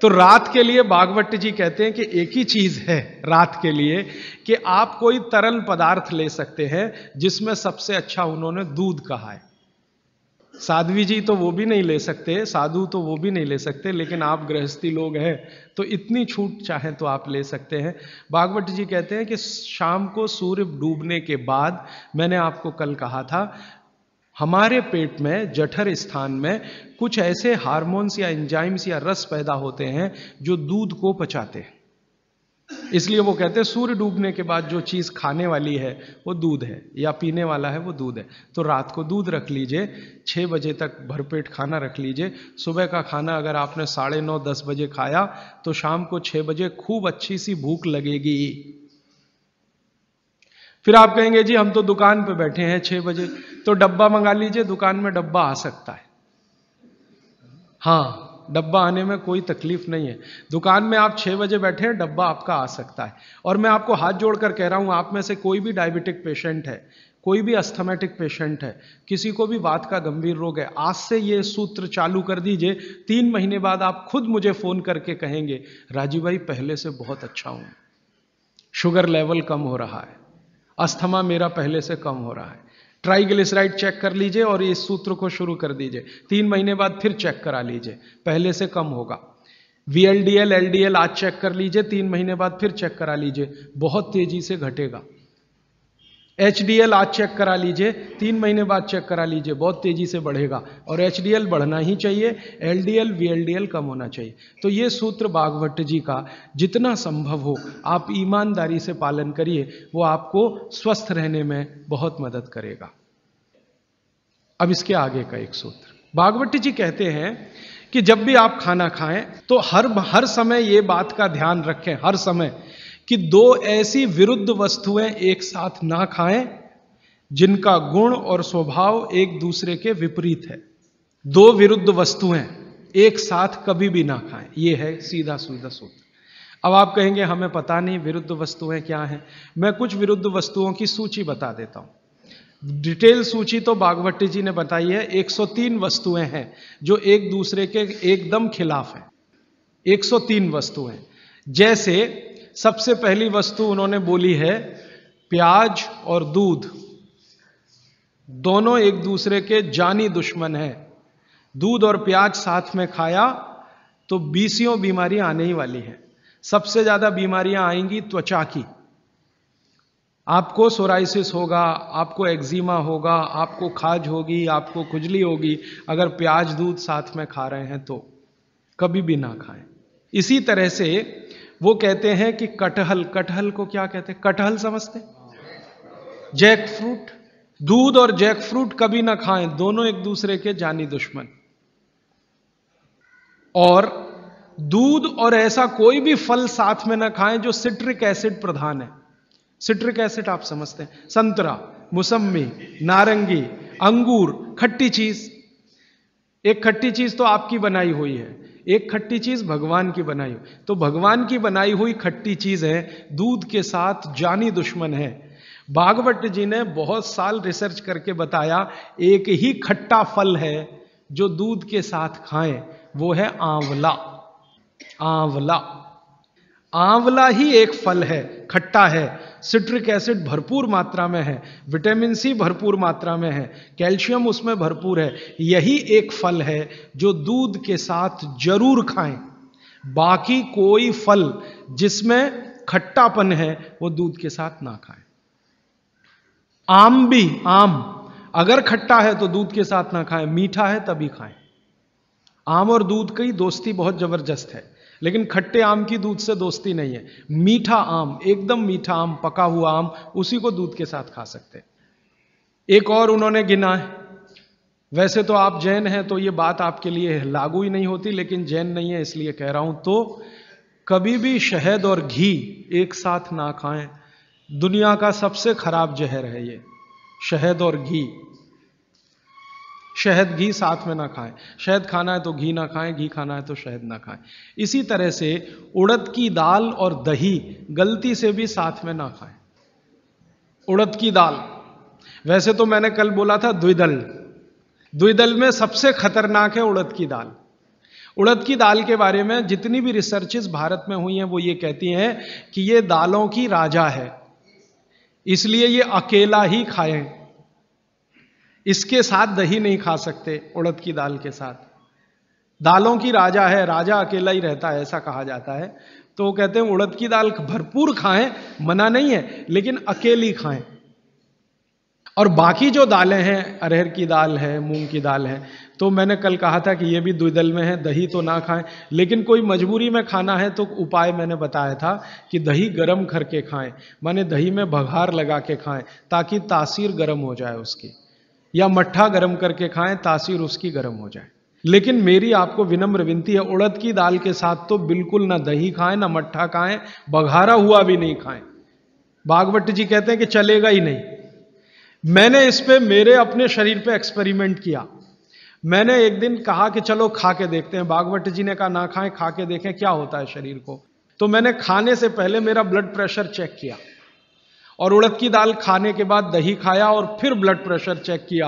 तो रात के लिए बागवट जी कहते हैं कि एक ही चीज है रात के लिए कि आप कोई तरल पदार्थ ले सकते हैं जिसमें सबसे अच्छा उन्होंने दूध कहा है साध्वी जी तो वो भी नहीं ले सकते साधु तो वो भी नहीं ले सकते लेकिन आप गृहस्थी लोग हैं तो इतनी छूट चाहें तो आप ले सकते हैं भागवत जी कहते हैं कि शाम को सूर्य डूबने के बाद मैंने आपको कल कहा था हमारे पेट में जठर स्थान में कुछ ऐसे हार्मोन्स या एंजाइम्स या रस पैदा होते हैं जो दूध को पचाते हैं इसलिए वो कहते हैं सूर्य डूबने के बाद जो चीज़ खाने वाली है वो दूध है या पीने वाला है वो दूध है तो रात को दूध रख लीजिए छह बजे तक भरपेट खाना रख लीजिए सुबह का खाना अगर आपने साढ़े नौ दस बजे खाया तो शाम को छह बजे खूब अच्छी सी भूख लगेगी फिर आप कहेंगे जी हम तो दुकान पे बैठे हैं छह बजे तो डब्बा मंगा लीजिए दुकान में डब्बा आ सकता है हाँ डब्बा आने में कोई तकलीफ नहीं है दुकान में आप छः बजे बैठे हैं डब्बा आपका आ सकता है और मैं आपको हाथ जोड़कर कह रहा हूँ आप में से कोई भी डायबिटिक पेशेंट है कोई भी अस्थमेटिक पेशेंट है किसी को भी बात का गंभीर रोग है आज से ये सूत्र चालू कर दीजिए तीन महीने बाद आप खुद मुझे फ़ोन करके कहेंगे राजीव भाई पहले से बहुत अच्छा हूँ शुगर लेवल कम हो रहा है अस्थमा मेरा पहले से कम हो रहा है ट्राइग्लिसराइड चेक कर लीजिए और इस सूत्र को शुरू कर दीजिए तीन महीने बाद फिर चेक करा लीजिए पहले से कम होगा वीएलडीएल एलडीएल आज चेक कर लीजिए तीन महीने बाद फिर चेक करा लीजिए बहुत तेजी से घटेगा एच आज चेक करा लीजिए तीन महीने बाद चेक करा लीजिए बहुत तेज़ी से बढ़ेगा और एच बढ़ना ही चाहिए एल डी कम होना चाहिए तो ये सूत्र बागवट जी का जितना संभव हो आप ईमानदारी से पालन करिए वो आपको स्वस्थ रहने में बहुत मदद करेगा अब इसके आगे का एक सूत्र बागवट जी कहते हैं कि जब भी आप खाना खाएं तो हर हर समय ये बात का ध्यान रखें हर समय कि दो ऐसी विरुद्ध वस्तुएं एक साथ ना खाएं जिनका गुण और स्वभाव एक दूसरे के विपरीत है दो विरुद्ध वस्तुएं एक साथ कभी भी ना खाएं यह है सीधा सीधा सूत्र अब आप कहेंगे हमें पता नहीं विरुद्ध वस्तुएं क्या हैं मैं कुछ विरुद्ध वस्तुओं की सूची बता देता हूं डिटेल सूची तो बागवट्टी जी ने बताई है 103 वस्तुएं हैं जो एक दूसरे के एकदम खिलाफ हैं 103 वस्तुएं जैसे सबसे पहली वस्तु उन्होंने बोली है प्याज और दूध दोनों एक दूसरे के जानी दुश्मन है दूध और प्याज साथ में खाया तो बीसियों बीमारियां आने ही वाली हैं सबसे ज्यादा बीमारियां आएंगी त्वचा की आपको सोराइसिस होगा आपको एक्जिमा होगा आपको खाज होगी आपको खुजली होगी अगर प्याज दूध साथ में खा रहे हैं तो कभी भी ना खाएं इसी तरह से वो कहते हैं कि कटहल कटहल को क्या कहते हैं कटहल समझते जैक फ्रूट दूध और जैक फ्रूट कभी ना खाएं दोनों एक दूसरे के जानी दुश्मन और दूध और ऐसा कोई भी फल साथ में ना खाएं जो सिट्रिक एसिड प्रधान है सिट्रिक एसिड आप समझते हैं संतरा मुसम्मी नारंगी अंगूर खट्टी चीज एक खट्टी चीज तो आपकी बनाई हुई है एक खट्टी चीज भगवान की बनाई हुई तो भगवान की बनाई हुई खट्टी चीज है दूध के साथ जानी दुश्मन है भागवत जी ने बहुत साल रिसर्च करके बताया एक ही खट्टा फल है जो दूध के साथ खाएं वो है आंवला आंवला आंवला ही एक फल है खट्टा है सिट्रिक एसिड भरपूर मात्रा में है विटामिन सी भरपूर मात्रा में है कैल्शियम उसमें भरपूर है यही एक फल है जो दूध के साथ जरूर खाएं बाकी कोई फल जिसमें खट्टापन है वो दूध के साथ ना खाएं आम भी आम अगर खट्टा है तो दूध के साथ ना खाएं मीठा है तभी खाएं आम और दूध की दोस्ती बहुत जबरदस्त है लेकिन खट्टे आम की दूध से दोस्ती नहीं है मीठा आम एकदम मीठा आम पका हुआ आम उसी को दूध के साथ खा सकते एक और उन्होंने गिना है वैसे तो आप जैन हैं तो ये बात आपके लिए लागू ही नहीं होती लेकिन जैन नहीं है इसलिए कह रहा हूं तो कभी भी शहद और घी एक साथ ना खाएं दुनिया का सबसे खराब जहर है ये शहद और घी शहद घी साथ में ना खाएं शहद खाना है तो घी ना खाएं घी खाना है तो शहद ना खाएं इसी तरह से उड़द की दाल और दही गलती से भी साथ में ना खाएं उड़द की दाल वैसे तो मैंने कल बोला था द्विदल द्विदल में सबसे खतरनाक है उड़द की दाल उड़द की दाल के बारे में जितनी भी रिसर्चेस भारत में हुई हैं वो ये कहती हैं कि ये दालों की राजा है इसलिए ये अकेला ही खाएं इसके साथ दही नहीं खा सकते उड़द की दाल के साथ दालों की राजा है राजा अकेला ही रहता है ऐसा कहा जाता है तो वो कहते हैं उड़द की दाल भरपूर खाएं मना नहीं है लेकिन अकेली खाएं और बाकी जो दालें हैं अरहर की दाल है मूंग की दाल है तो मैंने कल कहा था कि ये भी द्विदल में है दही तो ना खाएं लेकिन कोई मजबूरी में खाना है तो उपाय मैंने बताया था कि दही गर्म करके खाएं माने दही में भगार लगा के खाएं ताकि तासीर गर्म हो जाए उसकी या मट्ठा गर्म करके खाएं तासीर उसकी गर्म हो जाए लेकिन मेरी आपको विनम्र विनती है उड़द की दाल के साथ तो बिल्कुल ना दही खाएं ना मट्ठा खाएं बघारा हुआ भी नहीं खाएं बागवट जी कहते हैं कि चलेगा ही नहीं मैंने इस पे मेरे अपने शरीर पे एक्सपेरिमेंट किया मैंने एक दिन कहा कि चलो खा के देखते हैं बागवट जी ने कहा ना खाएं खा के देखें क्या होता है शरीर को तो मैंने खाने से पहले मेरा ब्लड प्रेशर चेक किया और उड़द की दाल खाने के बाद दही खाया और फिर ब्लड प्रेशर चेक किया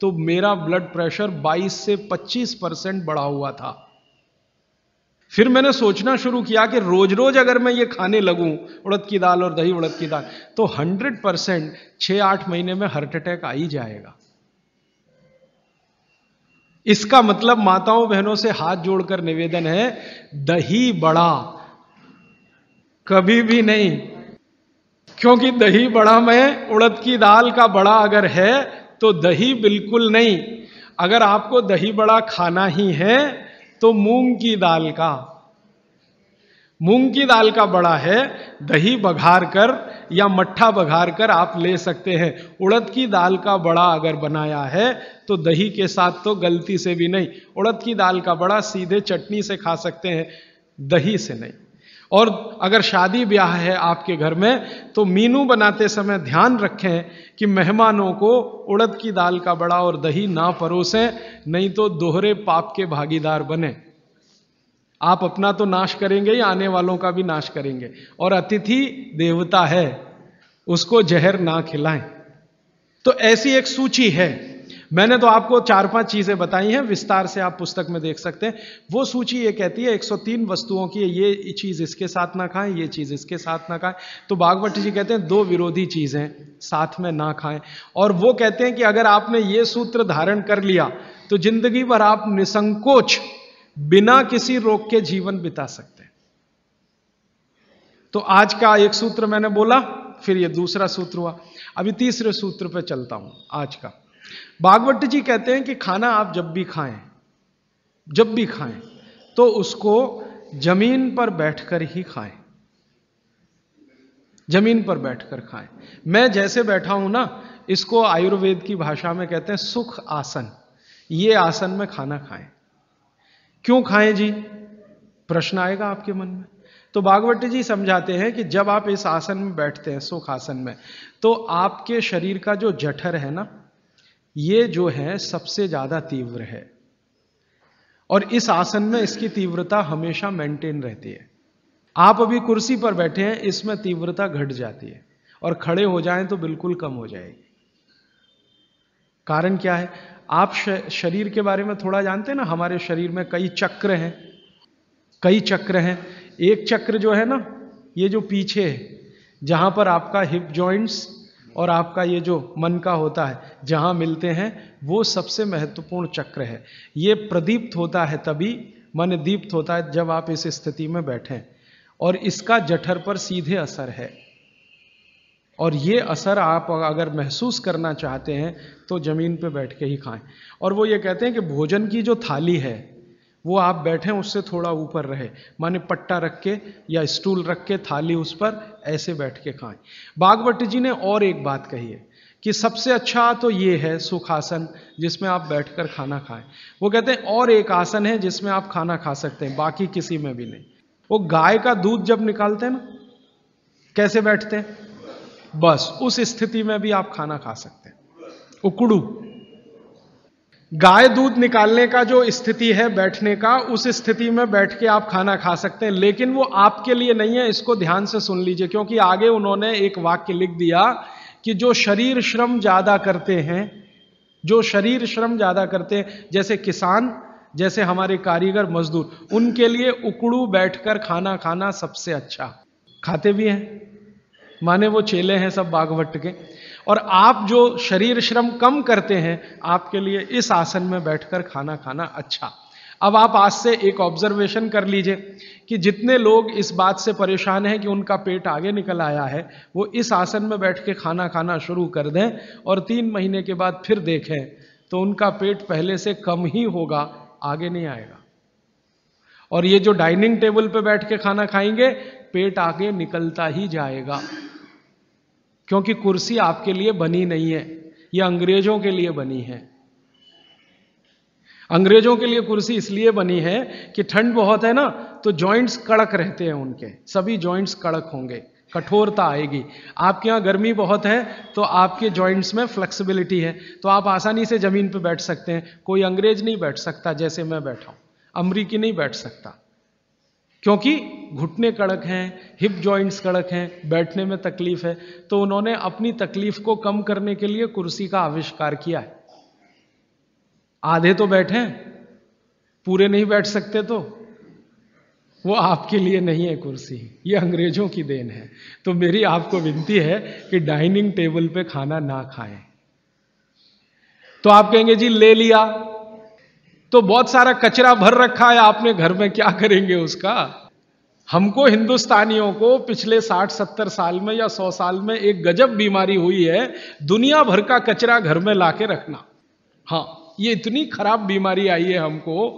तो मेरा ब्लड प्रेशर 22 से 25 परसेंट बढ़ा हुआ था फिर मैंने सोचना शुरू किया कि रोज रोज अगर मैं ये खाने लगूं उड़द की दाल और दही उड़द की दाल तो 100 परसेंट छह आठ महीने में हार्ट अटैक आ ही जाएगा इसका मतलब माताओं बहनों से हाथ जोड़कर निवेदन है दही बड़ा कभी भी नहीं क्योंकि दही बड़ा में उड़द की दाल का बड़ा अगर है तो दही बिल्कुल नहीं अगर आपको दही बड़ा खाना ही है तो मूंग की दाल का मूंग की दाल का बड़ा है दही बघार कर या मट्ठा बघार कर आप ले सकते हैं उड़द की दाल का बड़ा अगर बनाया है तो दही के साथ तो गलती से भी नहीं उड़द की दाल का बड़ा सीधे चटनी से खा सकते हैं दही से नहीं और अगर शादी ब्याह है आपके घर में तो मीनू बनाते समय ध्यान रखें कि मेहमानों को उड़द की दाल का बड़ा और दही ना परोसें नहीं तो दोहरे पाप के भागीदार बने आप अपना तो नाश करेंगे ही आने वालों का भी नाश करेंगे और अतिथि देवता है उसको जहर ना खिलाएं तो ऐसी एक सूची है मैंने तो आपको चार पांच चीज़ें बताई हैं विस्तार से आप पुस्तक में देख सकते हैं वो सूची ये कहती है 103 वस्तुओं की ये चीज़ इसके साथ ना खाएं ये चीज़ इसके साथ ना खाएं तो भागवत जी कहते हैं दो विरोधी चीज़ें साथ में ना खाएं और वो कहते हैं कि अगर आपने ये सूत्र धारण कर लिया तो जिंदगी भर आप निसंकोच बिना किसी रोग के जीवन बिता सकते हैं तो आज का एक सूत्र मैंने बोला फिर ये दूसरा सूत्र हुआ अभी तीसरे सूत्र पर चलता हूं आज का भागवत जी कहते हैं कि खाना आप जब भी खाएं जब भी खाएं तो उसको जमीन पर बैठकर ही खाएं जमीन पर बैठकर खाएं मैं जैसे बैठा हूं ना इसको आयुर्वेद की भाषा में कहते हैं सुख आसन ये आसन में खाना खाएं क्यों खाएं जी प्रश्न आएगा आपके मन में तो भागवत जी समझाते हैं कि जब आप इस आसन में बैठते हैं सुख आसन में तो आपके शरीर का जो जठर है ना ये जो है सबसे ज्यादा तीव्र है और इस आसन में इसकी तीव्रता हमेशा मेंटेन रहती है आप अभी कुर्सी पर बैठे हैं इसमें तीव्रता घट जाती है और खड़े हो जाएं तो बिल्कुल कम हो जाएगी कारण क्या है आप शरीर के बारे में थोड़ा जानते हैं ना हमारे शरीर में कई चक्र हैं कई चक्र हैं एक चक्र जो है ना ये जो पीछे है जहां पर आपका हिप जॉइंट्स और आपका ये जो मन का होता है जहाँ मिलते हैं वो सबसे महत्वपूर्ण चक्र है ये प्रदीप्त होता है तभी मन दीप्त होता है जब आप इस स्थिति में बैठें और इसका जठर पर सीधे असर है और ये असर आप अगर महसूस करना चाहते हैं तो ज़मीन पर बैठ के ही खाएं और वो ये कहते हैं कि भोजन की जो थाली है वो आप बैठे उससे थोड़ा ऊपर रहे माने पट्टा रख के या स्टूल रख के थाली उस पर ऐसे बैठ के खाएं बागवट जी ने और एक बात कही है कि सबसे अच्छा तो ये है सुखासन जिसमें आप बैठकर खाना खाएं वो कहते हैं और एक आसन है जिसमें आप खाना खा सकते हैं बाकी किसी में भी नहीं वो गाय का दूध जब निकालते हैं ना कैसे बैठते हैं बस उस स्थिति में भी आप खाना खा सकते हैं उकड़ू गाय दूध निकालने का जो स्थिति है बैठने का उस स्थिति में बैठ के आप खाना खा सकते हैं लेकिन वो आपके लिए नहीं है इसको ध्यान से सुन लीजिए क्योंकि आगे उन्होंने एक वाक्य लिख दिया कि जो शरीर श्रम ज़्यादा करते हैं जो शरीर श्रम ज़्यादा करते हैं जैसे किसान जैसे हमारे कारीगर मजदूर उनके लिए उकड़ू बैठकर खाना खाना सबसे अच्छा खाते भी हैं माने वो चेले हैं सब बागवट के और आप जो शरीर श्रम कम करते हैं आपके लिए इस आसन में बैठकर खाना खाना अच्छा अब आप आज से एक ऑब्जर्वेशन कर लीजिए कि जितने लोग इस बात से परेशान हैं कि उनका पेट आगे निकल आया है वो इस आसन में बैठ के खाना खाना शुरू कर दें और तीन महीने के बाद फिर देखें तो उनका पेट पहले से कम ही होगा आगे नहीं आएगा और ये जो डाइनिंग टेबल पे बैठ के खाना खाएंगे पेट आगे निकलता ही जाएगा क्योंकि कुर्सी आपके लिए बनी नहीं है यह अंग्रेजों के लिए बनी है अंग्रेजों के लिए कुर्सी इसलिए बनी है कि ठंड बहुत है ना तो जॉइंट्स कड़क रहते हैं उनके सभी जॉइंट्स कड़क होंगे कठोरता आएगी आपके यहाँ गर्मी बहुत है तो आपके जॉइंट्स में फ्लेक्सिबिलिटी है तो आप आसानी से ज़मीन पर बैठ सकते हैं कोई अंग्रेज नहीं बैठ सकता जैसे मैं बैठा हूं अमरीकी नहीं बैठ सकता क्योंकि घुटने कड़क हैं हिप जॉइंट्स कड़क हैं बैठने में तकलीफ है तो उन्होंने अपनी तकलीफ को कम करने के लिए कुर्सी का आविष्कार किया है आधे तो बैठे पूरे नहीं बैठ सकते तो वो आपके लिए नहीं है कुर्सी ये अंग्रेजों की देन है तो मेरी आपको विनती है कि डाइनिंग टेबल पे खाना ना खाएं तो आप कहेंगे जी ले लिया तो बहुत सारा कचरा भर रखा है आपने घर में क्या करेंगे उसका हमको हिंदुस्तानियों को पिछले 60-70 साल में या 100 साल में एक गजब बीमारी हुई है दुनिया भर का कचरा घर में लाके रखना हाँ ये इतनी खराब बीमारी आई है हमको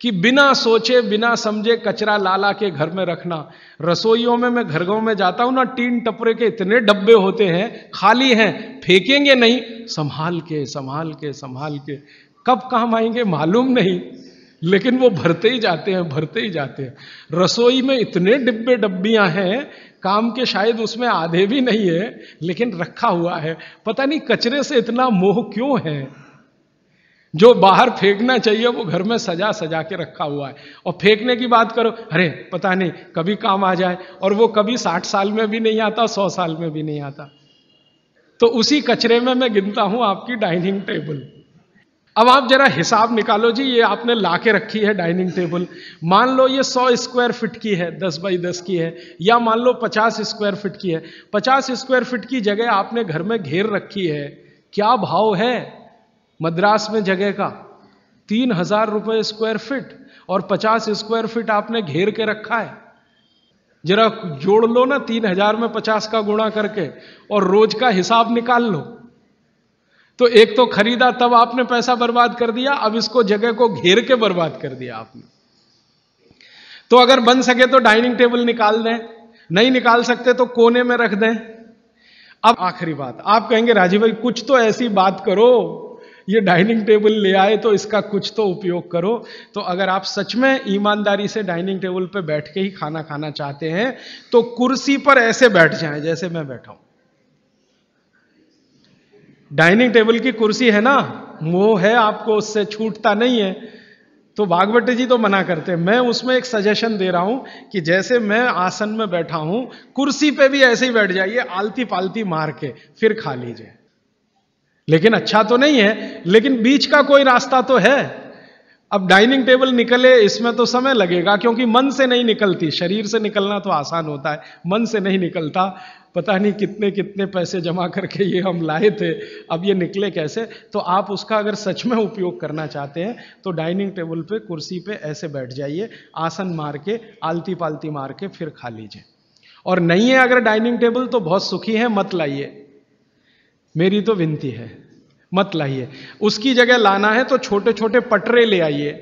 कि बिना सोचे बिना समझे कचरा ला ला के घर में रखना रसोइयों में मैं घर गाँव में जाता हूँ ना टीन टपरे के इतने डब्बे होते हैं खाली हैं फेंकेंगे नहीं संभाल के संभाल के संभाल के कब काम आएंगे मालूम नहीं लेकिन वो भरते ही जाते हैं भरते ही जाते हैं रसोई में इतने डिब्बे डब्बियां हैं काम के शायद उसमें आधे भी नहीं है लेकिन रखा हुआ है पता नहीं कचरे से इतना मोह क्यों है जो बाहर फेंकना चाहिए वो घर में सजा सजा के रखा हुआ है और फेंकने की बात करो अरे पता नहीं कभी काम आ जाए और वो कभी साठ साल में भी नहीं आता सौ साल में भी नहीं आता तो उसी कचरे में मैं गिनता हूं आपकी डाइनिंग टेबल अब आप जरा हिसाब निकालो जी ये आपने ला के रखी है डाइनिंग टेबल मान लो ये 100 स्क्वायर फिट की है 10 बाई 10 की है या मान लो 50 स्क्वायर फिट की है 50 स्क्वायर फिट की जगह आपने घर में घेर रखी है क्या भाव है मद्रास में जगह का तीन हजार रुपये स्क्वायर फिट और 50 स्क्वायर फिट आपने घेर के रखा है जरा जोड़ लो ना तीन हजार में पचास का गुणा करके और रोज का हिसाब निकाल लो तो एक तो खरीदा तब आपने पैसा बर्बाद कर दिया अब इसको जगह को घेर के बर्बाद कर दिया आपने तो अगर बन सके तो डाइनिंग टेबल निकाल दें नहीं निकाल सकते तो कोने में रख दें अब आखिरी बात आप कहेंगे राजीव भाई कुछ तो ऐसी बात करो ये डाइनिंग टेबल ले आए तो इसका कुछ तो उपयोग करो तो अगर आप सच में ईमानदारी से डाइनिंग टेबल पर बैठ के ही खाना खाना चाहते हैं तो कुर्सी पर ऐसे बैठ जाएं जैसे मैं बैठा हूं डाइनिंग टेबल की कुर्सी है ना वो है आपको उससे छूटता नहीं है तो भागवत जी तो मना करते हैं मैं उसमें एक सजेशन दे रहा हूं कि जैसे मैं आसन में बैठा हूं कुर्सी पे भी ऐसे ही बैठ जाइए आलती पालती मार के फिर खा लीजिए लेकिन अच्छा तो नहीं है लेकिन बीच का कोई रास्ता तो है अब डाइनिंग टेबल निकले इसमें तो समय लगेगा क्योंकि मन से नहीं निकलती शरीर से निकलना तो आसान होता है मन से नहीं निकलता पता नहीं कितने कितने पैसे जमा करके ये हम लाए थे अब ये निकले कैसे तो आप उसका अगर सच में उपयोग करना चाहते हैं तो डाइनिंग टेबल पे कुर्सी पे ऐसे बैठ जाइए आसन मार के आलती पालती मार के फिर खा लीजिए और नहीं है अगर डाइनिंग टेबल तो बहुत सुखी है मत लाइए मेरी तो विनती है मत लाइए उसकी जगह लाना है तो छोटे छोटे पटरे ले आइए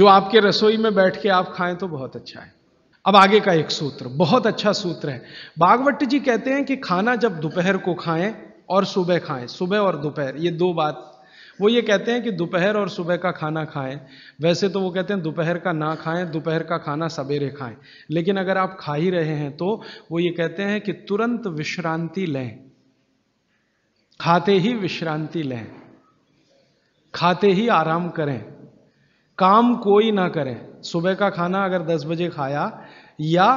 जो आपके रसोई में बैठ के आप खाएं तो बहुत अच्छा है अब आगे का एक सूत्र बहुत अच्छा सूत्र है बागवट जी कहते हैं कि खाना जब दोपहर को खाएं और सुबह खाएं सुबह और दोपहर ये दो बात वो ये कहते हैं कि दोपहर और सुबह का खाना खाएं वैसे तो वो कहते हैं दोपहर का ना खाएं दोपहर का खाना सवेरे खाएं लेकिन अगर आप खा ही रहे हैं तो वो ये कहते हैं कि तुरंत विश्रांति लें खाते ही विश्रांति लें खाते ही आराम करें काम कोई ना करें सुबह का खाना अगर 10 बजे खाया या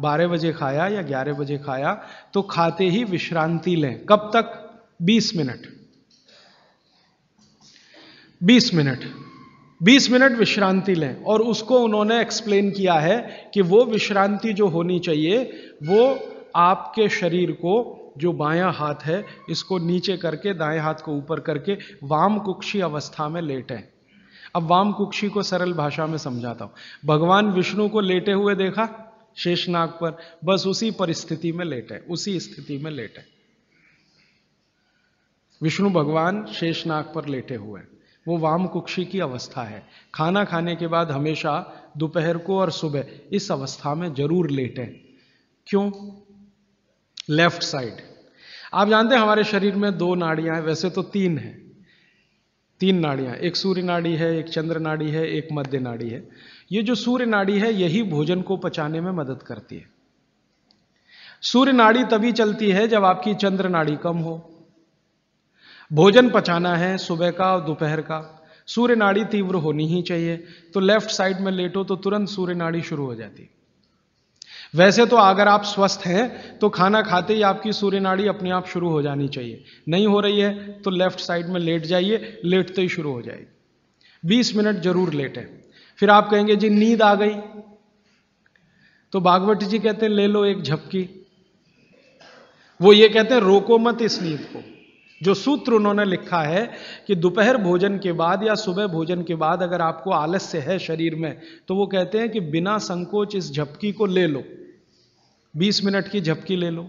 बारह बजे खाया या ग्यारह बजे खाया तो खाते ही विश्रांति लें कब तक बीस मिनट बीस मिनट बीस मिनट विश्रांति लें और उसको उन्होंने एक्सप्लेन किया है कि वो विश्रांति जो होनी चाहिए वो आपके शरीर को जो बायां हाथ है इसको नीचे करके दाएं हाथ को ऊपर करके वाम कुक्षी अवस्था में लेटें अब वाम कुक्षी को सरल भाषा में समझाता हूं भगवान विष्णु को लेटे हुए देखा शेषनाग पर बस उसी परिस्थिति में लेटे उसी स्थिति में लेटे विष्णु भगवान शेषनाग पर लेटे हुए वो वाम कुक्षी की अवस्था है खाना खाने के बाद हमेशा दोपहर को और सुबह इस अवस्था में जरूर लेटे क्यों लेफ्ट साइड आप जानते हैं हमारे शरीर में दो नाड़ियां हैं वैसे तो तीन हैं तीन नाड़ियाँ एक सूर्य नाड़ी है एक चंद्र नाड़ी है एक मध्य नाड़ी है ये जो सूर्य नाड़ी है यही भोजन को पचाने में मदद करती है सूर्य नाड़ी तभी चलती है जब आपकी चंद्र नाड़ी कम हो भोजन पचाना है सुबह का और दोपहर का सूर्य नाड़ी तीव्र होनी ही चाहिए तो लेफ्ट साइड में लेटो तो तुरंत सूर्य नाड़ी शुरू हो जाती है वैसे तो अगर आप स्वस्थ हैं तो खाना खाते ही आपकी सूर्य नाड़ी अपने आप शुरू हो जानी चाहिए नहीं हो रही है तो लेफ्ट साइड में लेट जाइए लेटते तो ही शुरू हो जाएगी बीस मिनट जरूर लेट है फिर आप कहेंगे जी नींद आ गई तो भागवत जी कहते हैं ले लो एक झपकी वो ये कहते हैं रोको मत इस नींद को जो सूत्र उन्होंने लिखा है कि दोपहर भोजन के बाद या सुबह भोजन के बाद अगर आपको आलस्य है शरीर में तो वो कहते हैं कि बिना संकोच इस झपकी को ले लो 20 मिनट की झपकी ले लो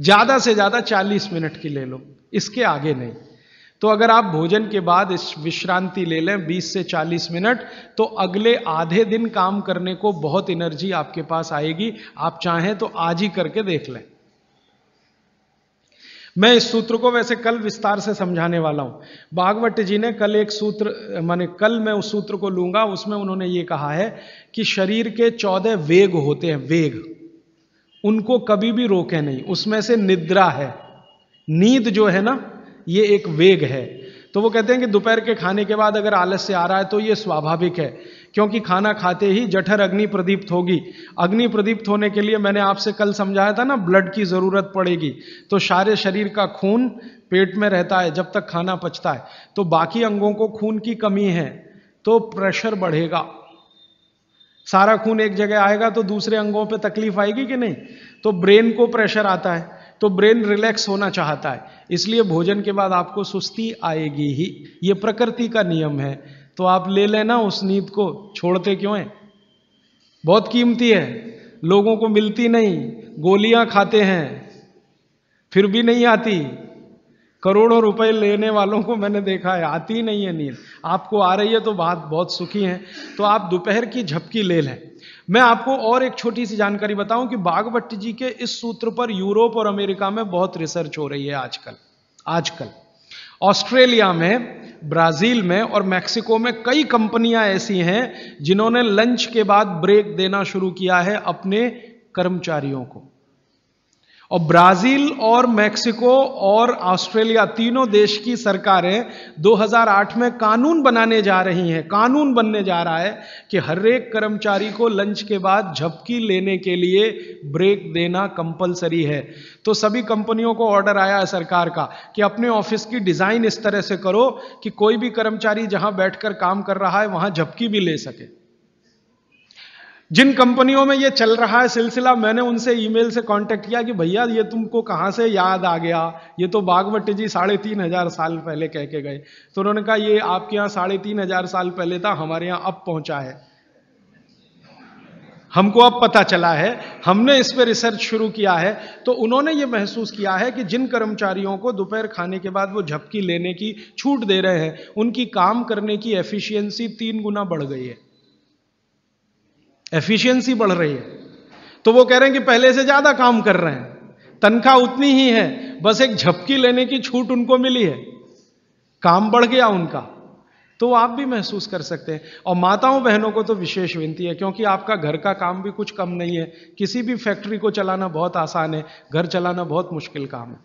ज़्यादा से ज़्यादा 40 मिनट की ले लो इसके आगे नहीं तो अगर आप भोजन के बाद इस विश्रांति ले लें 20 से 40 मिनट तो अगले आधे दिन काम करने को बहुत एनर्जी आपके पास आएगी आप चाहें तो आज ही करके देख लें मैं इस सूत्र को वैसे कल विस्तार से समझाने वाला हूं भागवत जी ने कल एक सूत्र माने कल मैं उस सूत्र को लूंगा उसमें उन्होंने ये कहा है कि शरीर के चौदह वेग होते हैं वेग उनको कभी भी रोके नहीं उसमें से निद्रा है नींद जो है ना ये एक वेग है तो वो कहते हैं कि दोपहर के खाने के बाद अगर आलस्य आ रहा है तो ये स्वाभाविक है क्योंकि खाना खाते ही जठर अग्नि प्रदीप्त होगी अग्नि प्रदीप्त होने के लिए मैंने आपसे कल समझाया था ना ब्लड की ज़रूरत पड़ेगी तो सारे शरीर का खून पेट में रहता है जब तक खाना पचता है तो बाकी अंगों को खून की कमी है तो प्रेशर बढ़ेगा सारा खून एक जगह आएगा तो दूसरे अंगों पे तकलीफ आएगी कि नहीं तो ब्रेन को प्रेशर आता है तो ब्रेन रिलैक्स होना चाहता है इसलिए भोजन के बाद आपको सुस्ती आएगी ही ये प्रकृति का नियम है तो आप ले लेना उस नींद को छोड़ते क्यों हैं बहुत कीमती है लोगों को मिलती नहीं गोलियां खाते हैं फिर भी नहीं आती करोड़ों रुपए लेने वालों को मैंने देखा है आती नहीं है नींद आपको आ रही है तो बात बहुत सुखी है तो आप दोपहर की झपकी ले लें मैं आपको और एक छोटी सी जानकारी बताऊं कि बागवट जी के इस सूत्र पर यूरोप और अमेरिका में बहुत रिसर्च हो रही है आजकल आजकल ऑस्ट्रेलिया में ब्राज़ील में और मैक्सिको में कई कंपनियां ऐसी हैं जिन्होंने लंच के बाद ब्रेक देना शुरू किया है अपने कर्मचारियों को और ब्राज़ील और मैक्सिको और ऑस्ट्रेलिया तीनों देश की सरकारें 2008 में कानून बनाने जा रही हैं कानून बनने जा रहा है कि हर एक कर्मचारी को लंच के बाद झपकी लेने के लिए ब्रेक देना कंपलसरी है तो सभी कंपनियों को ऑर्डर आया है सरकार का कि अपने ऑफिस की डिज़ाइन इस तरह से करो कि कोई भी कर्मचारी जहां बैठकर काम कर रहा है वहां झपकी भी ले सके जिन कंपनियों में ये चल रहा है सिलसिला मैंने उनसे ईमेल से कांटेक्ट किया कि भैया ये तुमको कहाँ से याद आ गया ये तो बागवती जी साढ़े तीन हजार साल पहले कह के गए तो उन्होंने कहा ये आपके यहाँ साढ़े तीन हजार साल पहले था हमारे यहाँ अब पहुंचा है हमको अब पता चला है हमने इस पर रिसर्च शुरू किया है तो उन्होंने ये महसूस किया है कि जिन कर्मचारियों को दोपहर खाने के बाद वो झपकी लेने की छूट दे रहे हैं उनकी काम करने की एफिशिएंसी तीन गुना बढ़ गई है एफिशिएंसी बढ़ रही है तो वो कह रहे हैं कि पहले से ज्यादा काम कर रहे हैं तनख्वाह उतनी ही है बस एक झपकी लेने की छूट उनको मिली है काम बढ़ गया उनका तो आप भी महसूस कर सकते हैं और माताओं बहनों को तो विशेष विनती है क्योंकि आपका घर का काम भी कुछ कम नहीं है किसी भी फैक्ट्री को चलाना बहुत आसान है घर चलाना बहुत मुश्किल काम है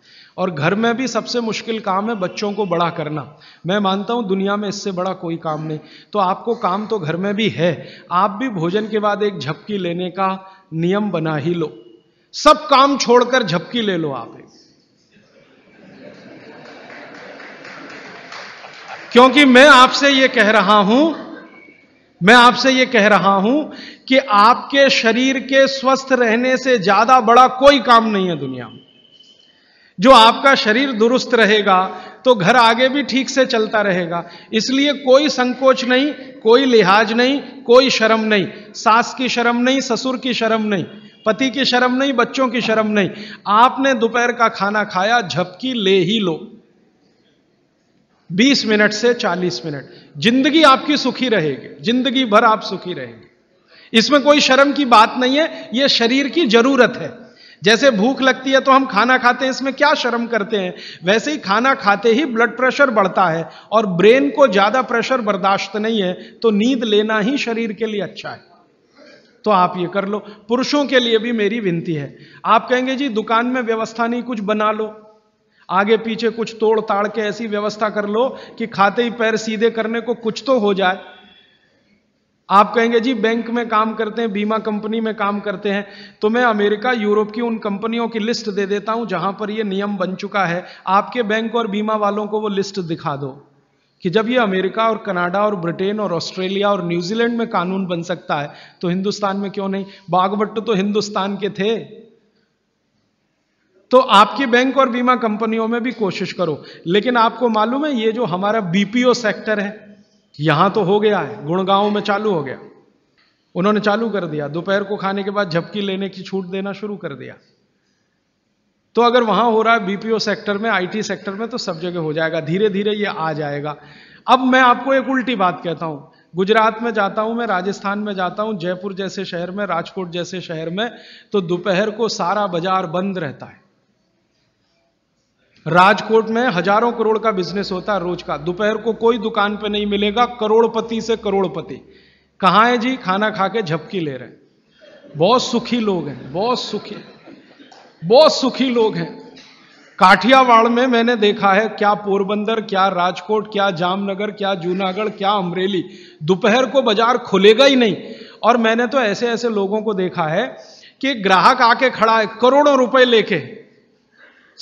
और घर में भी सबसे मुश्किल काम है बच्चों को बड़ा करना मैं मानता हूँ दुनिया में इससे बड़ा कोई काम नहीं तो आपको काम तो घर में भी है आप भी भोजन के बाद एक झपकी लेने का नियम बना ही लो सब काम छोड़कर झपकी ले लो आप एक क्योंकि मैं आपसे यह कह रहा हूं मैं आपसे यह कह रहा हूं कि आपके शरीर के स्वस्थ रहने से ज्यादा बड़ा कोई काम नहीं है दुनिया में जो आपका शरीर दुरुस्त रहेगा तो घर आगे भी ठीक से चलता रहेगा इसलिए कोई संकोच नहीं कोई लिहाज नहीं कोई शर्म नहीं सास की शर्म नहीं ससुर की शर्म नहीं पति की शर्म नहीं बच्चों की शर्म नहीं आपने दोपहर का खाना खाया झपकी ले ही लो बीस मिनट से चालीस मिनट जिंदगी आपकी सुखी रहेगी जिंदगी भर आप सुखी रहेंगे इसमें कोई शर्म की बात नहीं है यह शरीर की जरूरत है जैसे भूख लगती है तो हम खाना खाते हैं इसमें क्या शर्म करते हैं वैसे ही खाना खाते ही ब्लड प्रेशर बढ़ता है और ब्रेन को ज्यादा प्रेशर बर्दाश्त नहीं है तो नींद लेना ही शरीर के लिए अच्छा है तो आप ये कर लो पुरुषों के लिए भी मेरी विनती है आप कहेंगे जी दुकान में व्यवस्था नहीं कुछ बना लो आगे पीछे कुछ तोड़ ताड़ के ऐसी व्यवस्था कर लो कि खाते ही पैर सीधे करने को कुछ तो हो जाए आप कहेंगे जी बैंक में काम करते हैं बीमा कंपनी में काम करते हैं तो मैं अमेरिका यूरोप की उन कंपनियों की लिस्ट दे देता हूं जहां पर यह नियम बन चुका है आपके बैंक और बीमा वालों को वो लिस्ट दिखा दो कि जब ये अमेरिका और कनाडा और ब्रिटेन और ऑस्ट्रेलिया और न्यूजीलैंड में कानून बन सकता है तो हिंदुस्तान में क्यों नहीं बागवट तो हिंदुस्तान के थे तो आपकी बैंक और बीमा कंपनियों में भी कोशिश करो लेकिन आपको मालूम है ये जो हमारा बीपीओ सेक्टर है यहां तो हो गया है गुड़गांव में चालू हो गया उन्होंने चालू कर दिया दोपहर को खाने के बाद झपकी लेने की छूट देना शुरू कर दिया तो अगर वहां हो रहा है बीपीओ सेक्टर में आईटी सेक्टर में तो सब जगह हो जाएगा धीरे धीरे ये आ जाएगा अब मैं आपको एक उल्टी बात कहता हूं गुजरात में जाता हूं मैं राजस्थान में जाता हूं जयपुर जैसे शहर में राजकोट जैसे शहर में तो दोपहर को सारा बाजार बंद रहता है राजकोट में हजारों करोड़ का बिजनेस होता है रोज का दोपहर को कोई दुकान पे नहीं मिलेगा करोड़पति से करोड़पति कहाँ है जी खाना खा के झपकी ले रहे हैं बहुत सुखी लोग हैं बहुत सुखी बहुत सुखी लोग हैं काठियावाड़ में मैंने देखा है क्या पोरबंदर क्या राजकोट क्या जामनगर क्या जूनागढ़ क्या अमरेली दोपहर को बाजार खुलेगा ही नहीं और मैंने तो ऐसे ऐसे लोगों को देखा है कि ग्राहक आके खड़ा है करोड़ों रुपए लेके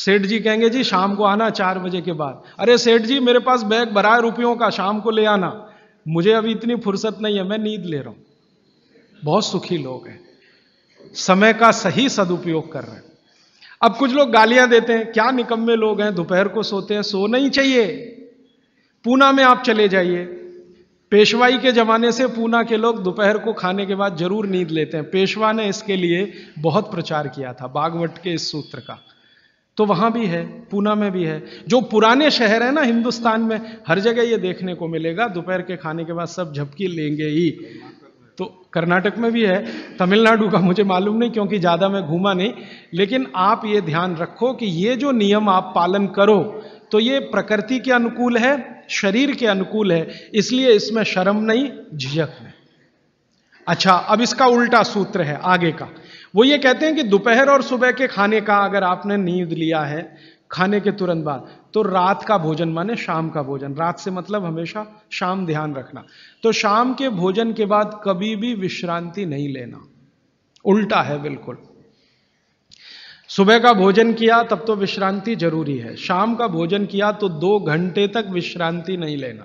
सेठ जी कहेंगे जी शाम को आना चार बजे के बाद अरे सेठ जी मेरे पास बैग भरा है रुपयों का शाम को ले आना मुझे अभी इतनी फुर्सत नहीं है मैं नींद ले रहा हूं बहुत सुखी लोग हैं समय का सही सदुपयोग कर रहे हैं अब कुछ लोग गालियां देते हैं क्या निकम्मे लोग हैं दोपहर को सोते हैं सोना ही चाहिए पूना में आप चले जाइए पेशवाई के ज़माने से पूना के लोग दोपहर को खाने के बाद जरूर नींद लेते हैं पेशवा ने इसके लिए बहुत प्रचार किया था बागवट के इस सूत्र का तो वहां भी है पूना में भी है जो पुराने शहर है ना हिंदुस्तान में हर जगह ये देखने को मिलेगा दोपहर के खाने के बाद सब झपकी लेंगे ही तो कर्नाटक में भी है तमिलनाडु का मुझे मालूम नहीं क्योंकि ज़्यादा मैं घूमा नहीं लेकिन आप ये ध्यान रखो कि ये जो नियम आप पालन करो तो ये प्रकृति के अनुकूल है शरीर के अनुकूल है इसलिए इसमें शर्म नहीं झिझक नहीं अच्छा अब इसका उल्टा सूत्र है आगे का वो ये कहते हैं कि दोपहर और सुबह के खाने का अगर आपने नींद लिया है खाने के तुरंत बाद तो रात का भोजन माने शाम का भोजन रात से मतलब हमेशा शाम ध्यान रखना तो शाम के भोजन के बाद कभी भी विश्रांति नहीं लेना उल्टा है बिल्कुल सुबह का भोजन किया तब तो विश्रांति जरूरी है शाम का भोजन किया तो दो घंटे तक विश्रांति नहीं लेना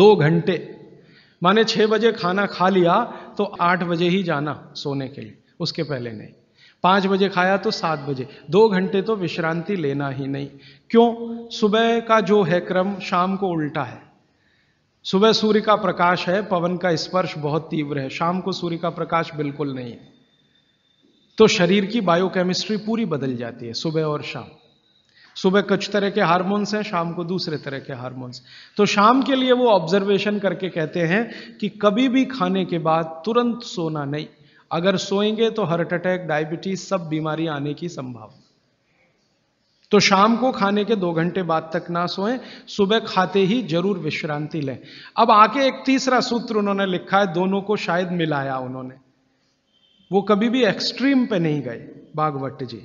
दो घंटे माने छह बजे खाना खा लिया तो आठ बजे ही जाना सोने के लिए उसके पहले नहीं पाँच बजे खाया तो सात बजे दो घंटे तो विश्रांति लेना ही नहीं क्यों सुबह का जो है क्रम शाम को उल्टा है सुबह सूर्य का प्रकाश है पवन का स्पर्श बहुत तीव्र है शाम को सूर्य का प्रकाश बिल्कुल नहीं है तो शरीर की बायोकेमिस्ट्री पूरी बदल जाती है सुबह और शाम सुबह कुछ तरह के हार्मोन्स हैं शाम को दूसरे तरह के हार्मोन्स तो शाम के लिए वो ऑब्जर्वेशन करके कहते हैं कि कभी भी खाने के बाद तुरंत सोना नहीं अगर सोएंगे तो हार्ट अटैक डायबिटीज सब बीमारी आने की संभावना तो शाम को खाने के दो घंटे बाद तक ना सोएं सुबह खाते ही जरूर विश्रांति लें अब आके एक तीसरा सूत्र उन्होंने लिखा है दोनों को शायद मिलाया उन्होंने वो कभी भी एक्सट्रीम पे नहीं गए बागवट जी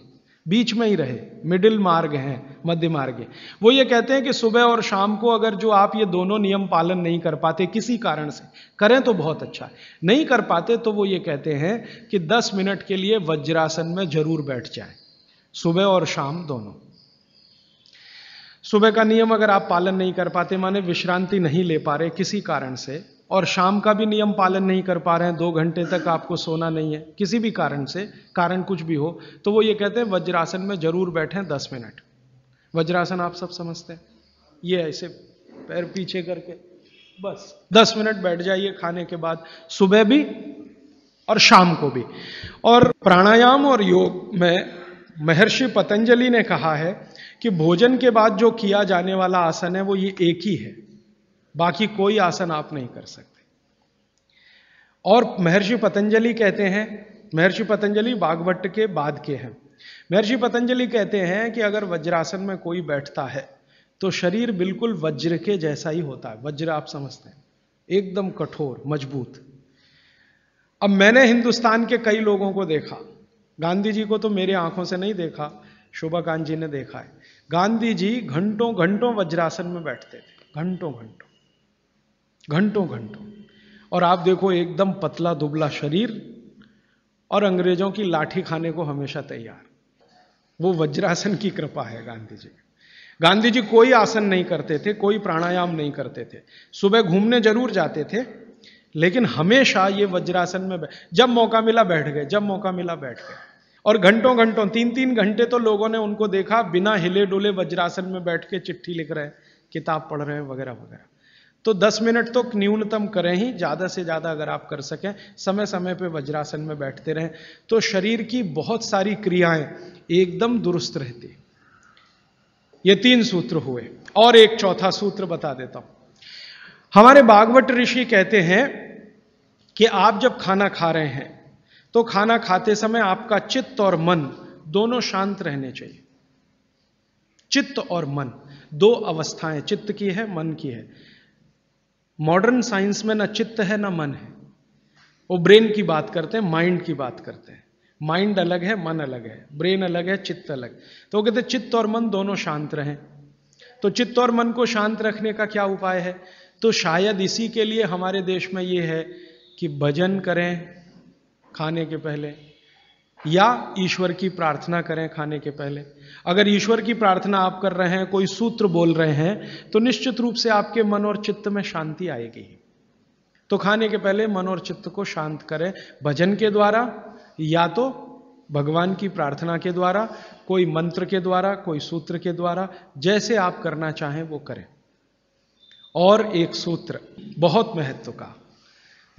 बीच में ही रहे मिडिल मार्ग हैं मध्य मार्ग है वो ये कहते हैं कि सुबह और शाम को अगर जो आप ये दोनों नियम पालन नहीं कर पाते किसी कारण से करें तो बहुत अच्छा नहीं कर पाते तो वो ये कहते हैं कि 10 मिनट के लिए वज्रासन में जरूर बैठ जाए सुबह और शाम दोनों सुबह का नियम अगर आप पालन नहीं कर पाते माने विश्रांति नहीं ले पा रहे किसी कारण से और शाम का भी नियम पालन नहीं कर पा रहे हैं दो घंटे तक आपको सोना नहीं है किसी भी कारण से कारण कुछ भी हो तो वो ये कहते हैं वज्रासन में जरूर बैठें दस मिनट वज्रासन आप सब समझते हैं ये ऐसे पैर पीछे करके बस दस मिनट बैठ जाइए खाने के बाद सुबह भी और शाम को भी और प्राणायाम और योग में महर्षि पतंजलि ने कहा है कि भोजन के बाद जो किया जाने वाला आसन है वो ये एक ही है बाकी कोई आसन आप नहीं कर सकते और महर्षि पतंजलि कहते हैं महर्षि पतंजलि बागवट के बाद के हैं महर्षि पतंजलि कहते हैं कि अगर वज्रासन में कोई बैठता है तो शरीर बिल्कुल वज्र के जैसा ही होता है वज्र आप समझते हैं एकदम कठोर मजबूत अब मैंने हिंदुस्तान के कई लोगों को देखा गांधी जी को तो मेरी आंखों से नहीं देखा कांत जी ने देखा है गांधी जी घंटों घंटों वज्रासन में बैठते थे घंटों घंटों घंटों घंटों और आप देखो एकदम पतला दुबला शरीर और अंग्रेजों की लाठी खाने को हमेशा तैयार वो वज्रासन की कृपा है गांधी जी गांधी जी कोई आसन नहीं करते थे कोई प्राणायाम नहीं करते थे सुबह घूमने जरूर जाते थे लेकिन हमेशा ये वज्रासन में जब मौका मिला बैठ गए जब मौका मिला बैठ गए और घंटों घंटों तीन तीन घंटे तो लोगों ने उनको देखा बिना हिले डुले वज्रासन में बैठ के चिट्ठी लिख रहे हैं किताब पढ़ रहे हैं वगैरह वगैरह तो 10 मिनट तो न्यूनतम करें ही ज़्यादा से ज़्यादा अगर आप कर सकें समय समय पे वज्रासन में बैठते रहें तो शरीर की बहुत सारी क्रियाएं एकदम दुरुस्त रहती ये तीन सूत्र हुए और एक चौथा सूत्र बता देता हूं हमारे बागवट ऋषि कहते हैं कि आप जब खाना खा रहे हैं तो खाना खाते समय आपका चित्त और मन दोनों शांत रहने चाहिए चित्त और मन दो अवस्थाएं चित्त की है मन की है मॉडर्न साइंस में ना चित्त है ना मन है वो ब्रेन की बात करते हैं माइंड की बात करते हैं माइंड अलग है मन अलग है ब्रेन अलग है चित्त अलग तो वो कहते चित्त और मन दोनों शांत रहें तो चित्त और मन को शांत रखने का क्या उपाय है तो शायद इसी के लिए हमारे देश में ये है कि भजन करें खाने के पहले या ईश्वर की प्रार्थना करें खाने के पहले अगर ईश्वर की प्रार्थना आप कर रहे हैं कोई सूत्र बोल रहे हैं तो निश्चित रूप से आपके मन और चित्त में शांति आएगी तो खाने के पहले मन और चित्त को शांत करें भजन के द्वारा या तो भगवान की प्रार्थना के द्वारा कोई मंत्र के द्वारा कोई सूत्र के द्वारा जैसे आप करना चाहें वो करें और एक सूत्र बहुत महत्व का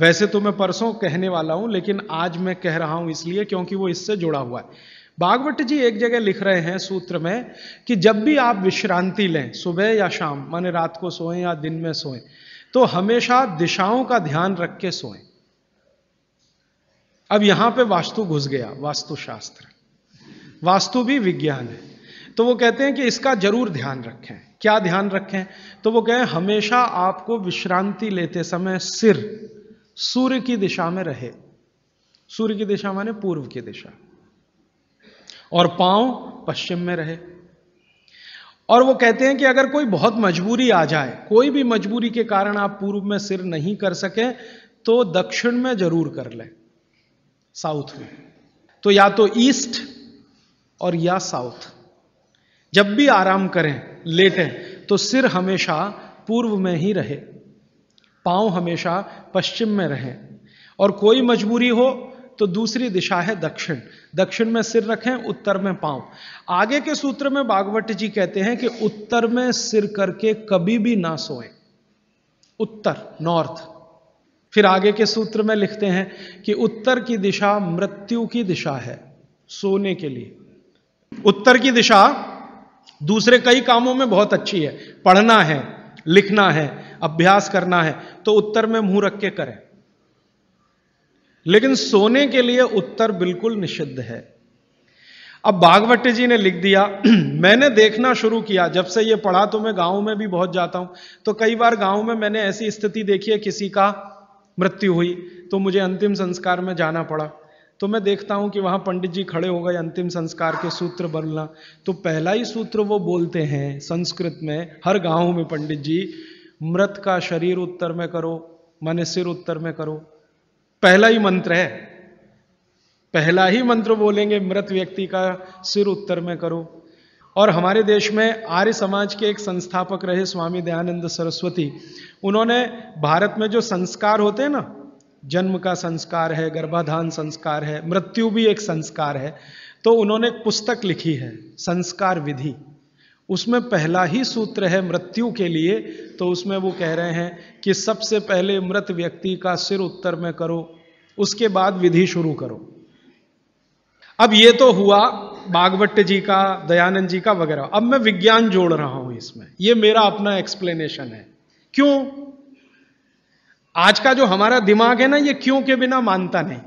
वैसे तो मैं परसों कहने वाला हूं लेकिन आज मैं कह रहा हूं इसलिए क्योंकि वो इससे जुड़ा हुआ है भागवत जी एक जगह लिख रहे हैं सूत्र में कि जब भी आप विश्रांति लें सुबह या शाम माने रात को सोएं या दिन में सोएं तो हमेशा दिशाओं का ध्यान रख के सोएं अब यहां पे वास्तु घुस गया वास्तुशास्त्र वास्तु भी विज्ञान है तो वो कहते हैं कि इसका जरूर ध्यान रखें क्या ध्यान रखें तो वो कहें हमेशा आपको विश्रांति लेते समय सिर सूर्य की दिशा में रहे सूर्य की दिशा माने पूर्व की दिशा और पांव पश्चिम में रहे और वो कहते हैं कि अगर कोई बहुत मजबूरी आ जाए कोई भी मजबूरी के कारण आप पूर्व में सिर नहीं कर सके तो दक्षिण में जरूर कर ले साउथ में तो या तो ईस्ट और या साउथ जब भी आराम करें लेटें तो सिर हमेशा पूर्व में ही रहे पांव हमेशा पश्चिम में रहें और कोई मजबूरी हो तो दूसरी दिशा है दक्षिण दक्षिण में सिर रखें उत्तर में पांव आगे के सूत्र में बागवट जी कहते हैं कि उत्तर में सिर करके कभी भी ना सोए उत्तर नॉर्थ फिर आगे के सूत्र में लिखते हैं कि उत्तर की दिशा मृत्यु की दिशा है सोने के लिए उत्तर की दिशा दूसरे कई कामों में बहुत अच्छी है पढ़ना है लिखना है अभ्यास करना है तो उत्तर में मुंह रख के करें लेकिन सोने के लिए उत्तर बिल्कुल निषिद्ध है अब बागवट जी ने लिख दिया *clears throat* मैंने देखना शुरू किया जब से ये पढ़ा तो मैं गांव में भी बहुत जाता हूं तो कई बार गांव में मैंने ऐसी स्थिति देखी है किसी का मृत्यु हुई तो मुझे अंतिम संस्कार में जाना पड़ा तो मैं देखता हूं कि वहां पंडित जी खड़े हो गए अंतिम संस्कार के सूत्र बोलना तो पहला ही सूत्र वो बोलते हैं संस्कृत में हर गांव में पंडित जी मृत का शरीर उत्तर में करो मन सिर उत्तर में करो पहला ही मंत्र है पहला ही मंत्र बोलेंगे मृत व्यक्ति का सिर उत्तर में करो और हमारे देश में आर्य समाज के एक संस्थापक रहे स्वामी दयानंद सरस्वती उन्होंने भारत में जो संस्कार होते हैं ना जन्म का संस्कार है गर्भाधान संस्कार है मृत्यु भी एक संस्कार है तो उन्होंने एक पुस्तक लिखी है संस्कार विधि उसमें पहला ही सूत्र है मृत्यु के लिए तो उसमें वो कह रहे हैं कि सबसे पहले मृत व्यक्ति का सिर उत्तर में करो उसके बाद विधि शुरू करो अब ये तो हुआ बागवट जी का दयानंद जी का वगैरह अब मैं विज्ञान जोड़ रहा हूं इसमें ये मेरा अपना एक्सप्लेनेशन है क्यों आज का जो हमारा दिमाग है ना ये क्यों के बिना मानता नहीं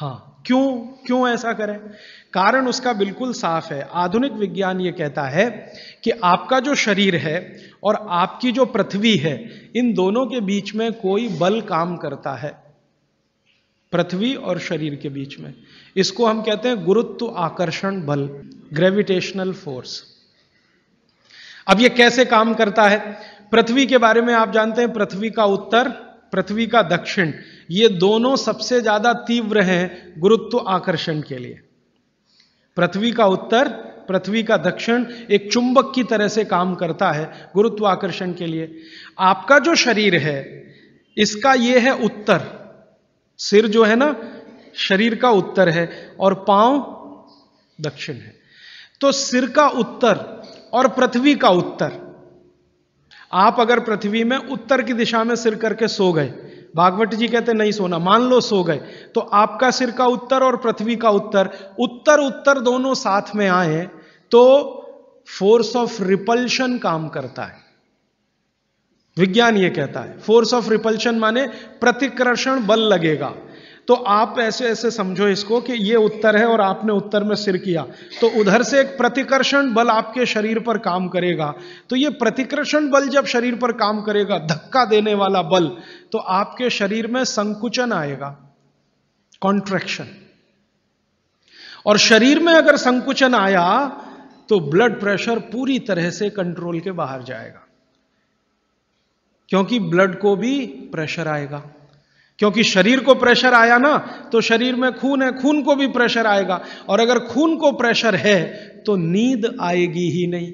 हाँ क्यों क्यों ऐसा करें कारण उसका बिल्कुल साफ है आधुनिक विज्ञान ये कहता है कि आपका जो शरीर है और आपकी जो पृथ्वी है इन दोनों के बीच में कोई बल काम करता है पृथ्वी और शरीर के बीच में इसको हम कहते हैं गुरुत्व आकर्षण बल ग्रेविटेशनल फोर्स अब ये कैसे काम करता है पृथ्वी के बारे में आप जानते हैं पृथ्वी का उत्तर पृथ्वी का दक्षिण ये दोनों सबसे ज्यादा तीव्र हैं गुरुत्व आकर्षण के लिए पृथ्वी का उत्तर पृथ्वी का दक्षिण एक चुंबक की तरह से काम करता है गुरुत्व आकर्षण के लिए आपका जो शरीर है इसका यह है उत्तर सिर जो है ना शरीर का उत्तर है और पांव दक्षिण है तो सिर का उत्तर और पृथ्वी का उत्तर आप अगर पृथ्वी में उत्तर की दिशा में सिर करके सो गए भागवत जी कहते नहीं सोना मान लो सो गए तो आपका सिर का उत्तर और पृथ्वी का उत्तर उत्तर उत्तर दोनों साथ में आए तो फोर्स ऑफ रिपल्शन काम करता है विज्ञान ये कहता है फोर्स ऑफ रिपल्शन माने प्रतिकर्षण बल लगेगा तो आप ऐसे ऐसे समझो इसको कि ये उत्तर है और आपने उत्तर में सिर किया तो उधर से एक प्रतिकर्षण बल आपके शरीर पर काम करेगा तो ये प्रतिकर्षण बल जब शरीर पर काम करेगा धक्का देने वाला बल तो आपके शरीर में संकुचन आएगा कॉन्ट्रैक्शन और शरीर में अगर संकुचन आया तो ब्लड प्रेशर पूरी तरह से कंट्रोल के बाहर जाएगा क्योंकि ब्लड को भी प्रेशर आएगा क्योंकि शरीर को प्रेशर आया ना तो शरीर में खून है खून को भी प्रेशर आएगा और अगर खून को प्रेशर है तो नींद आएगी ही नहीं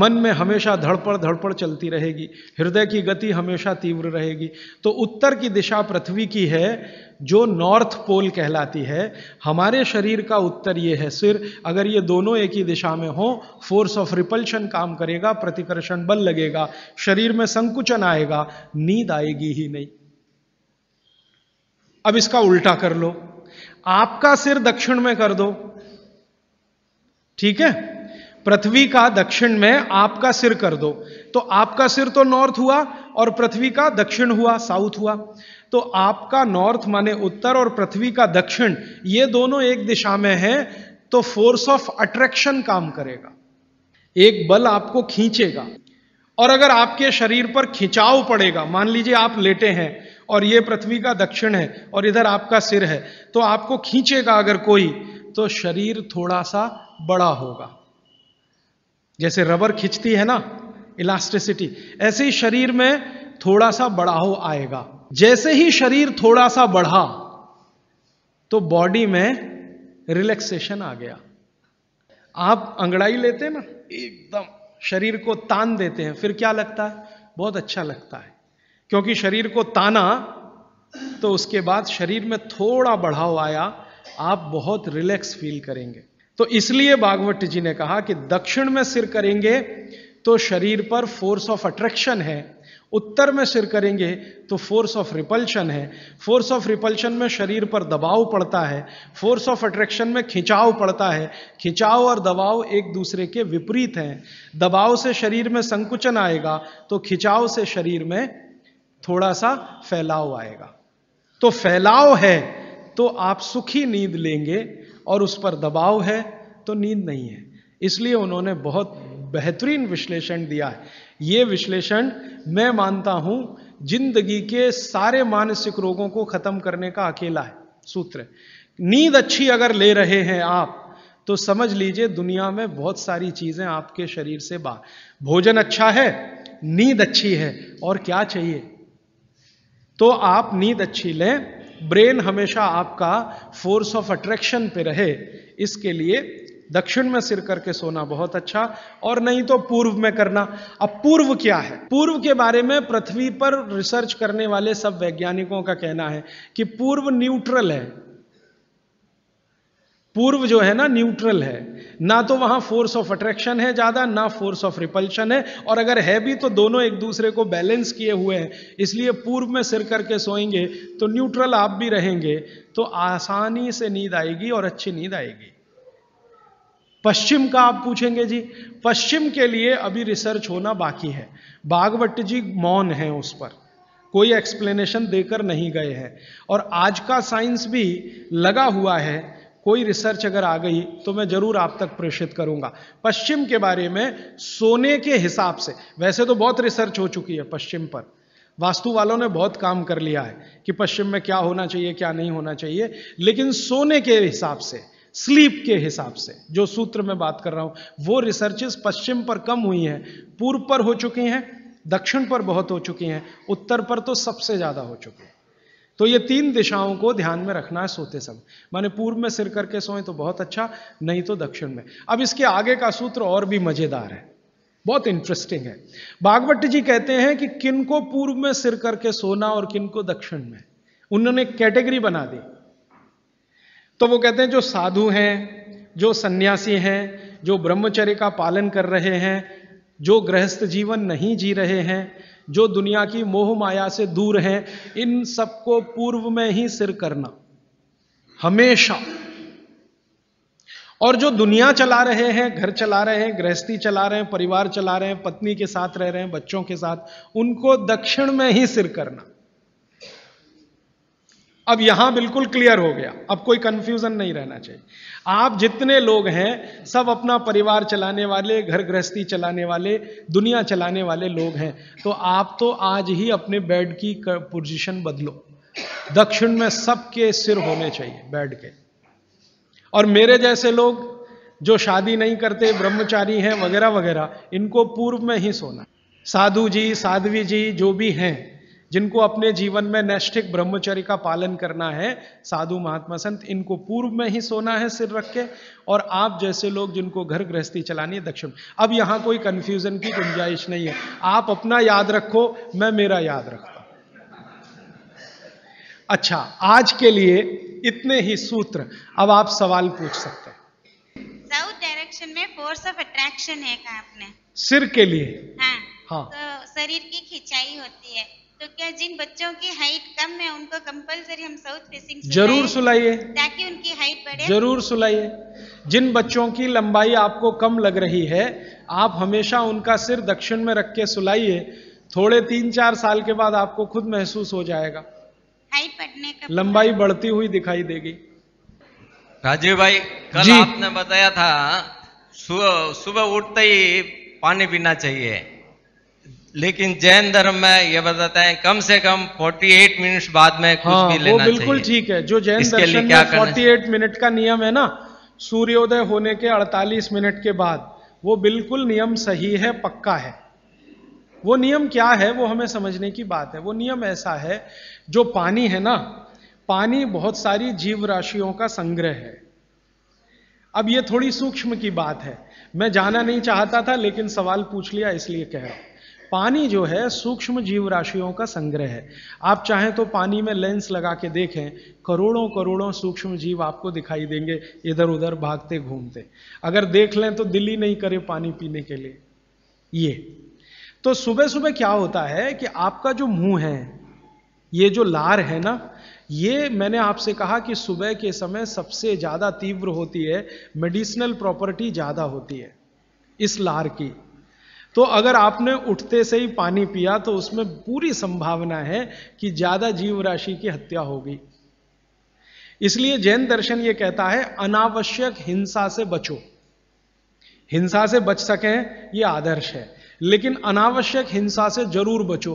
मन में हमेशा धड़पड़ धड़पड़ चलती रहेगी हृदय की गति हमेशा तीव्र रहेगी तो उत्तर की दिशा पृथ्वी की है जो नॉर्थ पोल कहलाती है हमारे शरीर का उत्तर ये है सिर अगर ये दोनों एक ही दिशा में हो फोर्स ऑफ रिपल्शन काम करेगा प्रतिकर्षण बल लगेगा शरीर में संकुचन आएगा नींद आएगी ही नहीं अब इसका उल्टा कर लो आपका सिर दक्षिण में कर दो ठीक है पृथ्वी का दक्षिण में आपका सिर कर दो तो आपका सिर तो नॉर्थ हुआ और पृथ्वी का दक्षिण हुआ साउथ हुआ तो आपका नॉर्थ माने उत्तर और पृथ्वी का दक्षिण ये दोनों एक दिशा में है तो फोर्स ऑफ अट्रैक्शन काम करेगा एक बल आपको खींचेगा और अगर आपके शरीर पर खिंचाव पड़ेगा मान लीजिए आप लेटे हैं और ये पृथ्वी का दक्षिण है और इधर आपका सिर है तो आपको खींचेगा अगर कोई तो शरीर थोड़ा सा बड़ा होगा जैसे रबर खींचती है ना इलास्टिसिटी ऐसे ही शरीर में थोड़ा सा बढ़ाव आएगा जैसे ही शरीर थोड़ा सा बढ़ा तो बॉडी में रिलैक्सेशन आ गया आप अंगड़ाई लेते हैं ना एकदम शरीर को तान देते हैं फिर क्या लगता है बहुत अच्छा लगता है क्योंकि शरीर को ताना तो उसके बाद शरीर में थोड़ा बढ़ाव आया आप बहुत रिलैक्स फील करेंगे तो इसलिए भागवत जी ने कहा कि दक्षिण में सिर करेंगे तो शरीर पर फोर्स ऑफ अट्रैक्शन है उत्तर में सिर करेंगे तो फोर्स ऑफ रिपल्शन है फोर्स ऑफ रिपल्शन में शरीर पर दबाव पड़ता है फोर्स ऑफ अट्रैक्शन में खिंचाव पड़ता है खिंचाव और दबाव एक दूसरे के विपरीत हैं दबाव से शरीर में संकुचन आएगा तो खिंचाव से शरीर में थोड़ा सा फैलाव आएगा तो फैलाव है तो आप सुखी नींद लेंगे और उस पर दबाव है तो नींद नहीं है इसलिए उन्होंने बहुत बेहतरीन विश्लेषण दिया है ये विश्लेषण मैं मानता हूं जिंदगी के सारे मानसिक रोगों को खत्म करने का अकेला है सूत्र नींद अच्छी अगर ले रहे हैं आप तो समझ लीजिए दुनिया में बहुत सारी चीजें आपके शरीर से बाहर भोजन अच्छा है नींद अच्छी है और क्या चाहिए तो आप नींद अच्छी लें ब्रेन हमेशा आपका फोर्स ऑफ अट्रैक्शन पे रहे इसके लिए दक्षिण में सिर करके सोना बहुत अच्छा और नहीं तो पूर्व में करना अब पूर्व क्या है पूर्व के बारे में पृथ्वी पर रिसर्च करने वाले सब वैज्ञानिकों का कहना है कि पूर्व न्यूट्रल है पूर्व जो है ना न्यूट्रल है ना तो वहां फोर्स ऑफ अट्रैक्शन है ज्यादा ना फोर्स ऑफ रिपल्शन है और अगर है भी तो दोनों एक दूसरे को बैलेंस किए हुए हैं इसलिए पूर्व में सिर करके सोएंगे तो न्यूट्रल आप भी रहेंगे तो आसानी से नींद आएगी और अच्छी नींद आएगी पश्चिम का आप पूछेंगे जी पश्चिम के लिए अभी रिसर्च होना बाकी है बागवट जी मौन है उस पर कोई एक्सप्लेनेशन देकर नहीं गए हैं और आज का साइंस भी लगा हुआ है कोई रिसर्च अगर आ गई तो मैं जरूर आप तक प्रेषित करूंगा पश्चिम के बारे में सोने के हिसाब से वैसे तो बहुत रिसर्च हो चुकी है पश्चिम पर वास्तु वालों ने बहुत काम कर लिया है कि पश्चिम में क्या होना चाहिए क्या नहीं होना चाहिए लेकिन सोने के हिसाब से स्लीप के हिसाब से जो सूत्र में बात कर रहा हूं वो रिसर्चेस पश्चिम पर कम हुई हैं पूर्व पर हो चुकी हैं दक्षिण पर बहुत हो चुकी हैं उत्तर पर तो सबसे ज्यादा हो चुकी हैं तो ये तीन दिशाओं को ध्यान में रखना है सोते समय माने पूर्व में सिर करके सोएं तो बहुत अच्छा नहीं तो दक्षिण में अब इसके आगे का सूत्र और भी मजेदार है बहुत इंटरेस्टिंग है भागवत जी कहते हैं कि किन को पूर्व में सिर करके सोना और किन को दक्षिण में उन्होंने कैटेगरी बना दी तो वो कहते हैं जो साधु हैं जो सन्यासी हैं जो ब्रह्मचर्य का पालन कर रहे हैं जो गृहस्थ जीवन नहीं जी रहे हैं जो दुनिया की मोह माया से दूर हैं इन सबको पूर्व में ही सिर करना हमेशा और जो दुनिया चला रहे हैं घर चला रहे हैं गृहस्थी चला रहे हैं परिवार चला रहे हैं पत्नी के साथ रह रहे हैं बच्चों के साथ उनको दक्षिण में ही सिर करना अब यहां बिल्कुल क्लियर हो गया अब कोई कंफ्यूजन नहीं रहना चाहिए आप जितने लोग हैं सब अपना परिवार चलाने वाले घर गृहस्थी चलाने वाले दुनिया चलाने वाले लोग हैं तो आप तो आज ही अपने बेड की पोजीशन बदलो दक्षिण में सबके सिर होने चाहिए बेड के और मेरे जैसे लोग जो शादी नहीं करते ब्रह्मचारी हैं वगैरह वगैरह इनको पूर्व में ही सोना साधु जी साध्वी जी जो भी हैं जिनको अपने जीवन में नैष्ठिक ब्रह्मचर्य का पालन करना है साधु महात्मा संत इनको पूर्व में ही सोना है सिर रख के और आप जैसे लोग जिनको घर गृहस्थी चलानी है दक्षिण अब यहाँ कोई कन्फ्यूजन की गुंजाइश नहीं है आप अपना याद रखो मैं मेरा याद रखता अच्छा आज के लिए इतने ही सूत्र अब आप सवाल पूछ सकते हैं साउथ डायरेक्शन में फोर्स ऑफ अट्रैक्शन है आपने सिर के लिए हाँ, हाँ। तो शरीर की खिंचाई होती है तो क्या जिन बच्चों की हाइट कम है उनको कंपलसरी हम साउथ फेसिंग जरूर सुलाइए ताकि उनकी हाइट बढ़े जरूर सुलाइए जिन बच्चों की लंबाई आपको कम लग रही है आप हमेशा उनका सिर दक्षिण में रख के सुलाइए थोड़े तीन चार साल के बाद आपको खुद महसूस हो जाएगा हाइट बढ़ने का लंबाई बढ़ती हुई दिखाई देगी राजीव भाई कल आपने बताया था सुबह उठते ही पानी पीना चाहिए लेकिन जैन धर्म में ये बताते हैं कम से कम 48 मिनट बाद में कुछ हाँ, भी लेना वो बिल्कुल ठीक है जो जैन दर्शन में 48 मिनट का नियम है ना सूर्योदय होने के 48 मिनट के बाद वो बिल्कुल नियम सही है पक्का है वो नियम क्या है वो हमें समझने की बात है वो नियम ऐसा है जो पानी है ना पानी बहुत सारी जीव राशियों का संग्रह है अब ये थोड़ी सूक्ष्म की बात है मैं जाना नहीं चाहता था लेकिन सवाल पूछ लिया इसलिए कह रहा हूं पानी जो है सूक्ष्म जीव राशियों का संग्रह है आप चाहें तो पानी में लेंस लगा के देखें करोड़ों करोड़ों सूक्ष्म जीव आपको दिखाई देंगे इधर उधर भागते घूमते अगर देख लें तो दिल्ली नहीं करे पानी पीने के लिए ये तो सुबह सुबह क्या होता है कि आपका जो मुंह है ये जो लार है ना ये मैंने आपसे कहा कि सुबह के समय सबसे ज़्यादा तीव्र होती है मेडिसिनल प्रॉपर्टी ज़्यादा होती है इस लार की तो अगर आपने उठते से ही पानी पिया तो उसमें पूरी संभावना है कि ज्यादा जीव राशि की हत्या होगी इसलिए जैन दर्शन ये कहता है अनावश्यक हिंसा से बचो हिंसा से बच सके ये आदर्श है लेकिन अनावश्यक हिंसा से जरूर बचो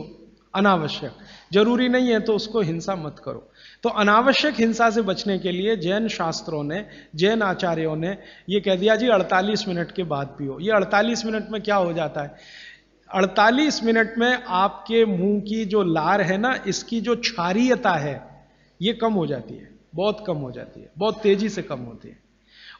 अनावश्यक जरूरी नहीं है तो उसको हिंसा मत करो तो अनावश्यक हिंसा से बचने के लिए जैन शास्त्रों ने जैन आचार्यों ने यह कह दिया जी 48 मिनट के बाद पियो ये 48 मिनट में क्या हो जाता है 48 मिनट में आपके मुंह की जो लार है ना इसकी जो क्षारियता है ये कम हो जाती है बहुत कम हो जाती है बहुत तेजी से कम होती है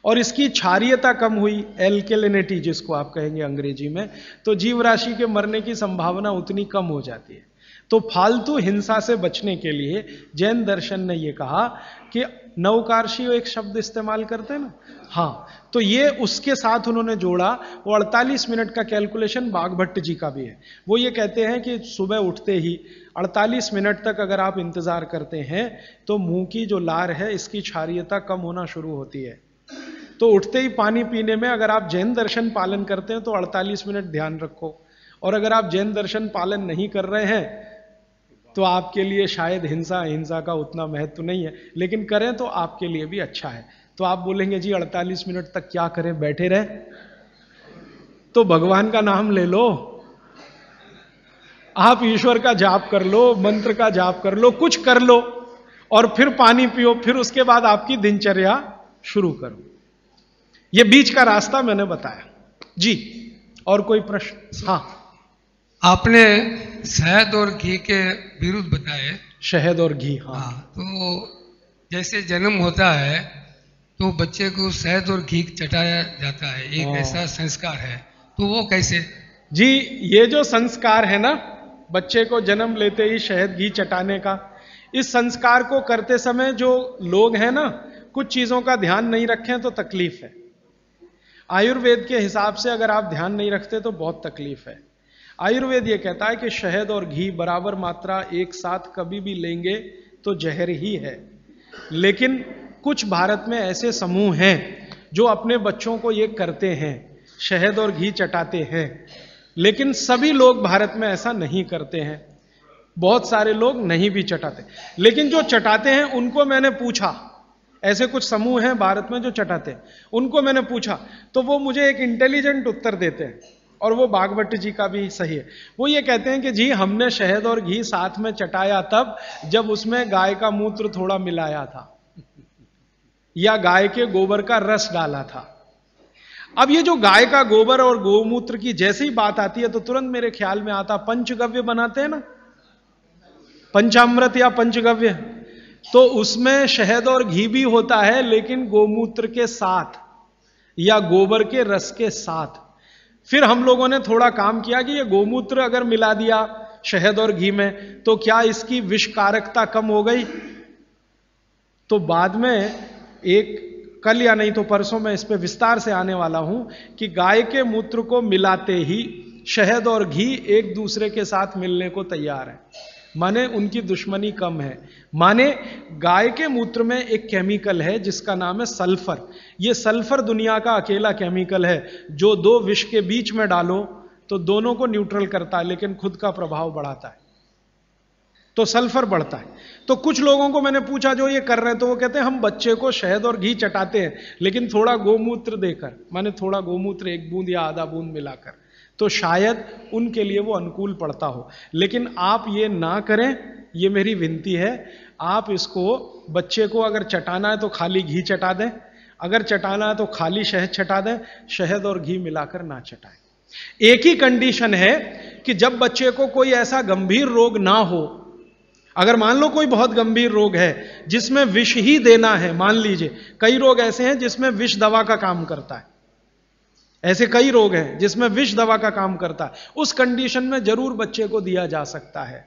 और इसकी क्षारियता कम हुई एल्केलिनिटी जिसको आप कहेंगे अंग्रेजी में तो जीव राशि के मरने की संभावना उतनी कम हो जाती है तो फालतू हिंसा से बचने के लिए जैन दर्शन ने यह कहा कि नवकारशी एक शब्द इस्तेमाल करते हैं ना हाँ तो ये उसके साथ उन्होंने जोड़ा वो 48 मिनट का कैलकुलेशन बाघ भट्ट जी का भी है वो ये कहते हैं कि सुबह उठते ही 48 मिनट तक अगर आप इंतजार करते हैं तो मुंह की जो लार है इसकी क्षारियता कम होना शुरू होती है तो उठते ही पानी पीने में अगर आप जैन दर्शन पालन करते हैं तो 48 मिनट ध्यान रखो और अगर आप जैन दर्शन पालन नहीं कर रहे हैं तो आपके लिए शायद हिंसा हिंसा का उतना महत्व नहीं है लेकिन करें तो आपके लिए भी अच्छा है तो आप बोलेंगे जी 48 मिनट तक क्या करें बैठे रहे तो भगवान का नाम ले लो आप ईश्वर का जाप कर लो मंत्र का जाप कर लो कुछ कर लो और फिर पानी पियो फिर उसके बाद आपकी दिनचर्या शुरू करो ये बीच का रास्ता मैंने बताया जी और कोई प्रश्न हाँ आपने शहद और घी के विरुद्ध बताए शहद और घी हाँ।, हाँ तो जैसे जन्म होता है तो बच्चे को शहद और घी चटाया जाता है एक हाँ। ऐसा संस्कार है तो वो कैसे जी ये जो संस्कार है ना बच्चे को जन्म लेते ही शहद घी चटाने का इस संस्कार को करते समय जो लोग हैं ना कुछ चीजों का ध्यान नहीं रखें तो तकलीफ है आयुर्वेद के हिसाब से अगर आप ध्यान नहीं रखते तो बहुत तकलीफ है आयुर्वेद ये कहता है कि शहद और घी बराबर मात्रा एक साथ कभी भी लेंगे तो जहर ही है लेकिन कुछ भारत में ऐसे समूह हैं जो अपने बच्चों को ये करते हैं शहद और घी चटाते हैं लेकिन सभी लोग भारत में ऐसा नहीं करते हैं बहुत सारे लोग नहीं भी चटाते लेकिन जो चटाते हैं उनको मैंने पूछा ऐसे कुछ समूह हैं भारत में जो चटाते हैं उनको मैंने पूछा तो वो मुझे एक इंटेलिजेंट उत्तर देते हैं और वो भागवत जी का भी सही है वो ये कहते हैं कि जी हमने शहद और घी साथ में चटाया तब जब उसमें गाय का मूत्र थोड़ा मिलाया था या गाय के गोबर का रस डाला था अब ये जो गाय का गोबर और गोमूत्र की जैसी बात आती है तो तुरंत मेरे ख्याल में आता पंचगव्य बनाते हैं ना पंचामृत या पंचगव्य तो उसमें शहद और घी भी होता है लेकिन गोमूत्र के साथ या गोबर के रस के साथ फिर हम लोगों ने थोड़ा काम किया कि ये गोमूत्र अगर मिला दिया शहद और घी में तो क्या इसकी विषकारकता कम हो गई तो बाद में एक कल या नहीं तो परसों मैं इस पर विस्तार से आने वाला हूं कि गाय के मूत्र को मिलाते ही शहद और घी एक दूसरे के साथ मिलने को तैयार है माने उनकी दुश्मनी कम है माने गाय के मूत्र में एक केमिकल है जिसका नाम है सल्फर ये सल्फर दुनिया का अकेला केमिकल है जो दो विष के बीच में डालो तो दोनों को न्यूट्रल करता है लेकिन खुद का प्रभाव बढ़ाता है तो सल्फर बढ़ता है तो कुछ लोगों को मैंने पूछा जो ये कर रहे हैं तो वो कहते हैं हम बच्चे को शहद और घी चटाते हैं लेकिन थोड़ा गोमूत्र देकर माने थोड़ा गोमूत्र एक बूंद या आधा बूंद मिलाकर तो शायद उनके लिए वो अनुकूल पड़ता हो लेकिन आप ये ना करें ये मेरी विनती है आप इसको बच्चे को अगर चटाना है तो खाली घी चटा दें अगर चटाना है तो खाली शहद चटा दें शहद और घी मिलाकर ना चटाएं एक ही कंडीशन है कि जब बच्चे को कोई ऐसा गंभीर रोग ना हो अगर मान लो कोई बहुत गंभीर रोग है जिसमें विष ही देना है मान लीजिए कई रोग ऐसे हैं जिसमें विष दवा का काम करता है ऐसे कई रोग हैं जिसमें विष दवा का काम करता है उस कंडीशन में जरूर बच्चे को दिया जा सकता है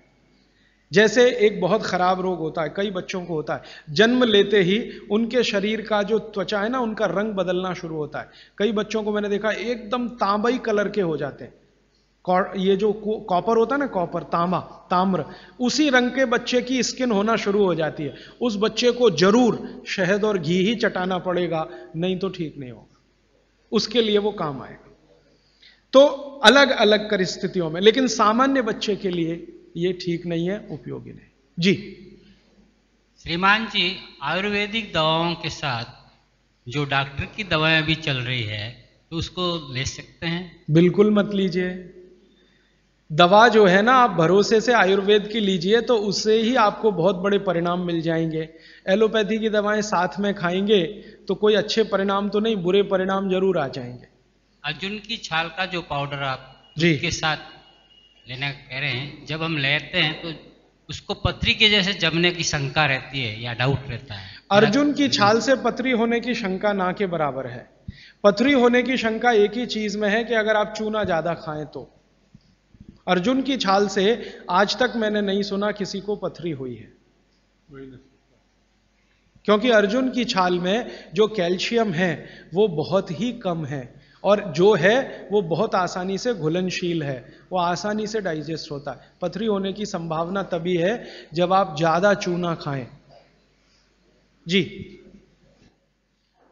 जैसे एक बहुत खराब रोग होता है कई बच्चों को होता है जन्म लेते ही उनके शरीर का जो त्वचा है ना उनका रंग बदलना शुरू होता है कई बच्चों को मैंने देखा एकदम तांबई कलर के हो जाते हैं ये जो कॉपर होता है ना कॉपर तांबा ताम्र उसी रंग के बच्चे की स्किन होना शुरू हो जाती है उस बच्चे को जरूर शहद और घी ही चटाना पड़ेगा नहीं तो ठीक नहीं होगा उसके लिए वो काम आएगा तो अलग अलग कर स्थितियों में लेकिन सामान्य बच्चे के लिए ये ठीक नहीं है उपयोगी नहीं जी श्रीमान जी आयुर्वेदिक दवाओं के साथ जो डॉक्टर की दवाएं अभी चल रही है तो उसको ले सकते हैं बिल्कुल मत लीजिए दवा जो है ना आप भरोसे से आयुर्वेद की लीजिए तो उससे ही आपको बहुत बड़े परिणाम मिल जाएंगे एलोपैथी की दवाएं साथ में खाएंगे तो कोई अच्छे परिणाम तो नहीं बुरे परिणाम जरूर आ जाएंगे अर्जुन की छाल का जो पाउडर आप जी के साथ लेना कह रहे हैं जब हम लेते हैं तो उसको पथरी के जैसे जमने की शंका रहती है या डाउट रहता है अर्जुन की छाल से पथरी होने की शंका ना के बराबर है पथरी होने की शंका एक ही चीज में है कि अगर आप चूना ज्यादा खाएं तो अर्जुन की छाल से आज तक मैंने नहीं सुना किसी को पथरी हुई है क्योंकि अर्जुन की छाल में जो कैल्शियम है वो बहुत ही कम है और जो है वो बहुत आसानी से घुलनशील है वो आसानी से डाइजेस्ट होता है पथरी होने की संभावना तभी है जब आप ज़्यादा चूना खाएं जी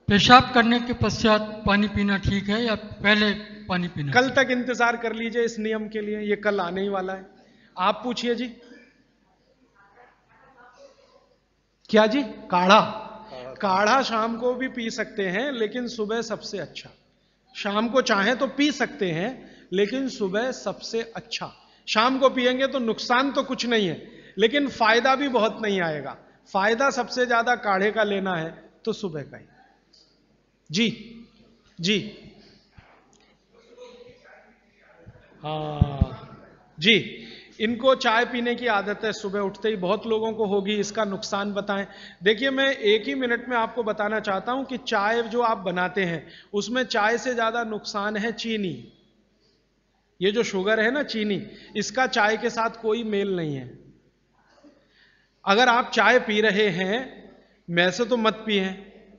पेशाब करने के पश्चात पानी पीना ठीक है या पहले पानी पीना कल तक इंतजार कर लीजिए इस नियम के लिए ये कल आने ही वाला है आप पूछिए जी क्या जी काढ़ा काढ़ा शाम को भी पी सकते हैं लेकिन सुबह सबसे अच्छा शाम को चाहे तो पी सकते हैं लेकिन सुबह सबसे अच्छा शाम को पिएंगे तो नुकसान तो कुछ नहीं है लेकिन फायदा भी बहुत नहीं आएगा फायदा सबसे ज्यादा काढ़े का लेना है तो सुबह का ही जी जी हाँ जी इनको चाय पीने की आदत है सुबह उठते ही बहुत लोगों को होगी इसका नुकसान बताएं देखिए मैं एक ही मिनट में आपको बताना चाहता हूं कि चाय जो आप बनाते हैं उसमें चाय से ज़्यादा नुकसान है चीनी ये जो शुगर है ना चीनी इसका चाय के साथ कोई मेल नहीं है अगर आप चाय पी रहे हैं मैं से तो मत पिए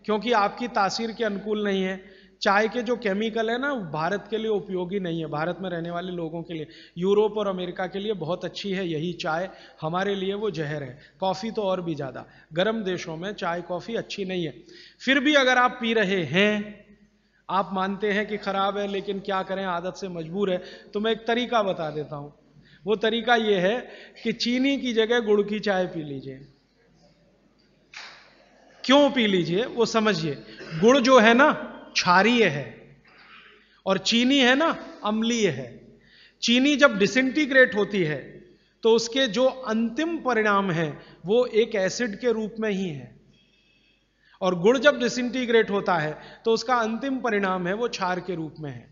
क्योंकि आपकी तासीर के अनुकूल नहीं है चाय के जो केमिकल है ना भारत के लिए उपयोगी नहीं है भारत में रहने वाले लोगों के लिए यूरोप और अमेरिका के लिए बहुत अच्छी है यही चाय हमारे लिए वो जहर है कॉफ़ी तो और भी ज़्यादा गर्म देशों में चाय कॉफ़ी अच्छी नहीं है फिर भी अगर आप पी रहे हैं आप मानते हैं कि ख़राब है लेकिन क्या करें आदत से मजबूर है तो मैं एक तरीका बता देता हूँ वो तरीका ये है कि चीनी की जगह गुड़ की चाय पी लीजिए क्यों पी लीजिए वो समझिए गुड़ जो है ना क्षारीय है और चीनी है ना अम्लीय है चीनी जब डिसइंटीग्रेट होती है तो उसके जो अंतिम परिणाम है वो एक एसिड के रूप में ही है और गुड़ जब डिसइंटीग्रेट होता है तो उसका अंतिम परिणाम है वो क्षार के रूप में है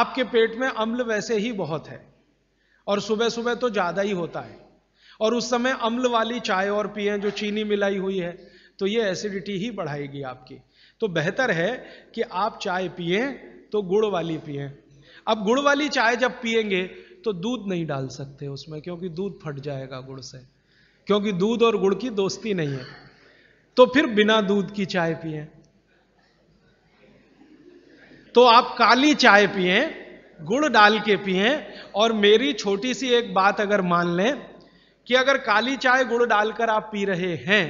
आपके पेट में अम्ल वैसे ही बहुत है और सुबह सुबह तो ज़्यादा ही होता है और उस समय अम्ल वाली चाय और पिए जो चीनी मिलाई हुई है तो ये एसिडिटी ही बढ़ाएगी आपकी तो बेहतर है कि आप चाय पिए तो गुड़ वाली पिए अब गुड़ वाली चाय जब पिएंगे तो दूध नहीं डाल सकते उसमें क्योंकि दूध फट जाएगा गुड़ से क्योंकि दूध और गुड़ की दोस्ती नहीं है तो फिर बिना दूध की चाय पिए तो आप काली चाय पिए गुड़ डाल के पिए और मेरी छोटी सी एक बात अगर मान लें कि अगर काली चाय गुड़ डालकर आप पी रहे हैं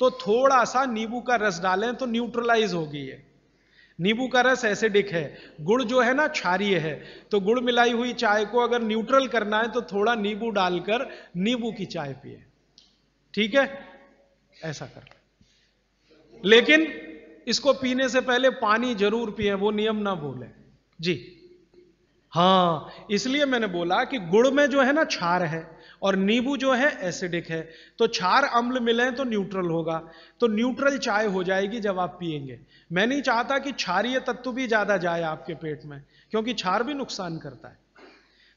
तो थोड़ा सा नींबू का रस डालें तो न्यूट्रलाइज हो गई है नींबू का रस एसिडिक है गुड़ जो है ना क्षारिय है तो गुड़ मिलाई हुई चाय को अगर न्यूट्रल करना है तो थोड़ा नींबू डालकर नींबू की चाय पिए ठीक है ऐसा कर लेकिन इसको पीने से पहले पानी जरूर पिए वो नियम ना भूले जी हाँ इसलिए मैंने बोला कि गुड़ में जो है ना क्षार है और नींबू जो है एसिडिक है तो क्षार अम्ल मिले तो न्यूट्रल होगा तो न्यूट्रल चाय हो जाएगी जब आप पिएंगे मैं नहीं चाहता कि क्षारीय तत्व भी ज्यादा जाए आपके पेट में क्योंकि क्षार भी नुकसान करता है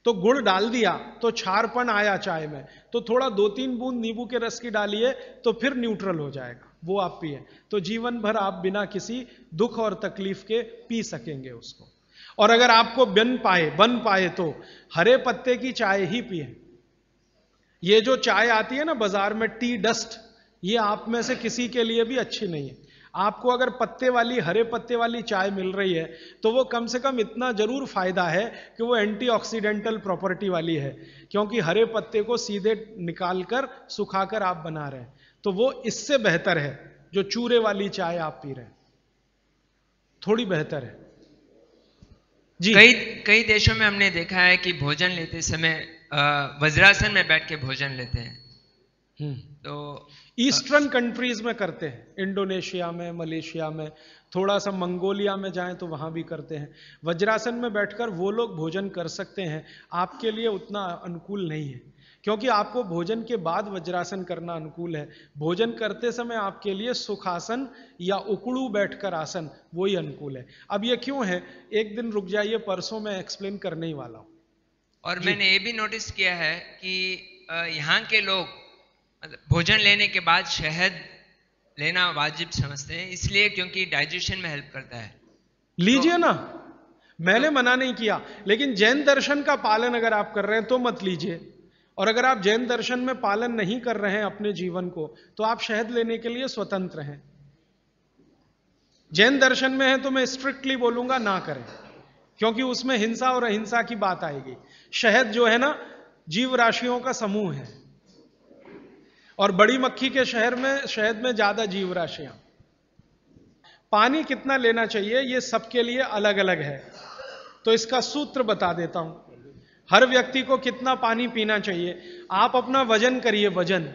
तो गुड़ डाल दिया तो क्षारपन आया चाय में तो थोड़ा दो तीन बूंद नींबू के रस की डालिए तो फिर न्यूट्रल हो जाएगा वो आप पिए तो जीवन भर आप बिना किसी दुख और तकलीफ के पी सकेंगे उसको और अगर आपको बन पाए बन पाए तो हरे पत्ते की चाय ही पिए ये जो चाय आती है ना बाजार में टी डस्ट ये आप में से किसी के लिए भी अच्छी नहीं है आपको अगर पत्ते वाली हरे पत्ते वाली चाय मिल रही है तो वो कम से कम इतना जरूर फायदा है कि वो एंटीऑक्सीडेंटल प्रॉपर्टी वाली है क्योंकि हरे पत्ते को सीधे निकाल कर सुखा कर आप बना रहे हैं तो वो इससे बेहतर है जो चूरे वाली चाय आप पी रहे हैं थोड़ी बेहतर है जी कई कई देशों में हमने देखा है कि भोजन लेते समय वज्रासन में बैठ के भोजन लेते हैं हम्म। तो ईस्टर्न कंट्रीज में करते हैं इंडोनेशिया में मलेशिया में थोड़ा सा मंगोलिया में जाएं तो वहां भी करते हैं वज्रासन में बैठकर वो लोग भोजन कर सकते हैं आपके लिए उतना अनुकूल नहीं है क्योंकि आपको भोजन के बाद वज्रासन करना अनुकूल है भोजन करते समय आपके लिए सुखासन या उकड़ू बैठकर आसन वही अनुकूल है अब ये क्यों है एक दिन रुक जाइए परसों में एक्सप्लेन करने ही वाला हूँ और मैंने ये भी नोटिस किया है कि यहाँ के लोग मतलब भोजन लेने के बाद शहद लेना वाजिब समझते हैं इसलिए क्योंकि डाइजेशन में हेल्प करता है लीजिए तो ना मैंने तो मना नहीं किया लेकिन जैन दर्शन का पालन अगर आप कर रहे हैं तो मत लीजिए और अगर आप जैन दर्शन में पालन नहीं कर रहे हैं अपने जीवन को तो आप शहद लेने के लिए स्वतंत्र हैं जैन दर्शन में है तो मैं स्ट्रिक्टली बोलूंगा ना करें क्योंकि उसमें हिंसा और अहिंसा की बात आएगी शहद जो है ना जीव राशियों का समूह है और बड़ी मक्खी के शहर में शहद में ज्यादा जीव राशियां पानी कितना लेना चाहिए ये सबके लिए अलग अलग है तो इसका सूत्र बता देता हूं हर व्यक्ति को कितना पानी पीना चाहिए आप अपना वजन करिए वजन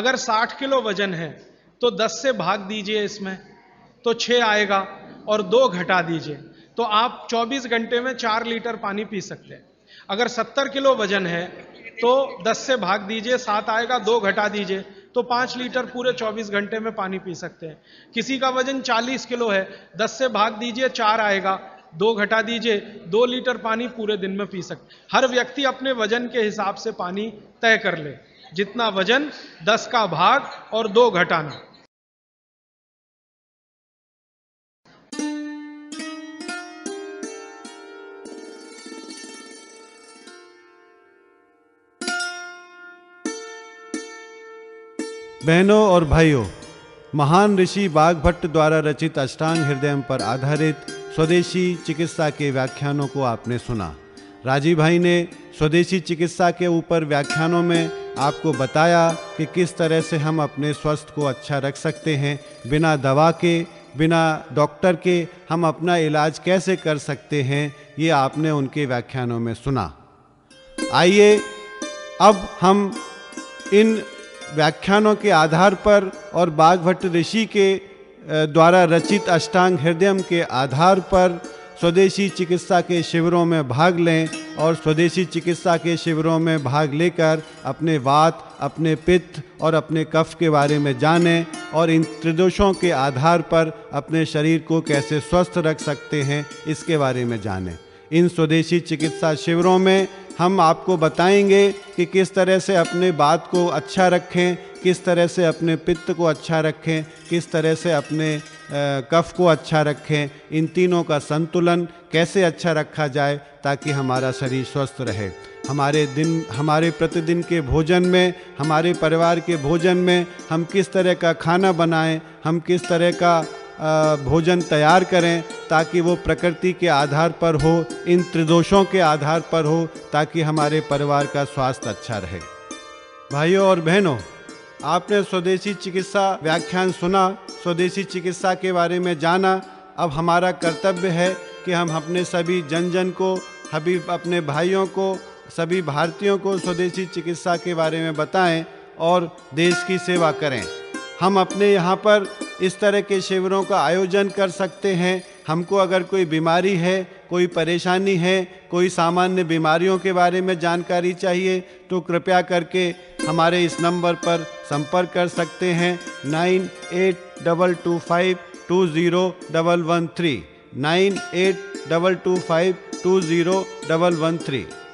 अगर 60 किलो वजन है तो 10 से भाग दीजिए इसमें तो 6 आएगा और दो घटा दीजिए तो आप 24 घंटे में 4 लीटर पानी पी सकते हैं अगर सत्तर किलो वजन है तो दस से भाग दीजिए सात आएगा दो घटा दीजिए तो पांच लीटर पूरे चौबीस घंटे में पानी पी सकते हैं किसी का वजन चालीस किलो है दस से भाग दीजिए चार आएगा दो घटा दीजिए दो लीटर पानी पूरे दिन में पी सकते हर व्यक्ति अपने वजन के हिसाब से पानी तय कर ले जितना वजन दस का भाग और दो घटाना बहनों और भाइयों महान ऋषि बाघ भट्ट द्वारा रचित अष्टांग हृदय पर आधारित स्वदेशी चिकित्सा के व्याख्यानों को आपने सुना राजीव भाई ने स्वदेशी चिकित्सा के ऊपर व्याख्यानों में आपको बताया कि किस तरह से हम अपने स्वास्थ्य को अच्छा रख सकते हैं बिना दवा के बिना डॉक्टर के हम अपना इलाज कैसे कर सकते हैं ये आपने उनके व्याख्यानों में सुना आइए अब हम इन व्याख्यानों के आधार पर और बाघभट्ट ऋषि के द्वारा रचित अष्टांग हृदयम के आधार पर स्वदेशी चिकित्सा के शिविरों में भाग लें और स्वदेशी चिकित्सा के शिविरों में भाग लेकर अपने वात अपने पित्त और अपने कफ के बारे में जानें और इन त्रिदोषों के आधार पर अपने शरीर को कैसे स्वस्थ रख सकते हैं इसके बारे में जानें इन स्वदेशी चिकित्सा शिविरों में हम आपको बताएंगे कि किस तरह से अपने बात को अच्छा रखें किस तरह से अपने पित्त को अच्छा रखें किस तरह से अपने कफ को अच्छा रखें इन तीनों का संतुलन कैसे अच्छा रखा जाए ताकि हमारा शरीर स्वस्थ रहे हमारे दिन हमारे प्रतिदिन के भोजन में हमारे परिवार के भोजन में हम किस तरह का खाना बनाएं हम किस तरह का भोजन तैयार करें ताकि वो प्रकृति के आधार पर हो इन त्रिदोषों के आधार पर हो ताकि हमारे परिवार का स्वास्थ्य अच्छा रहे भाइयों और बहनों आपने स्वदेशी चिकित्सा व्याख्यान सुना स्वदेशी चिकित्सा के बारे में जाना अब हमारा कर्तव्य है कि हम अपने सभी जन जन को हबीब अपने भाइयों को सभी भारतीयों को स्वदेशी चिकित्सा के बारे में बताएं और देश की सेवा करें हम अपने यहाँ पर इस तरह के शिविरों का आयोजन कर सकते हैं हमको अगर कोई बीमारी है कोई परेशानी है कोई सामान्य बीमारियों के बारे में जानकारी चाहिए तो कृपया करके हमारे इस नंबर पर संपर्क कर सकते हैं nine eight double two five two zero double one three nine eight double two five two zero double one three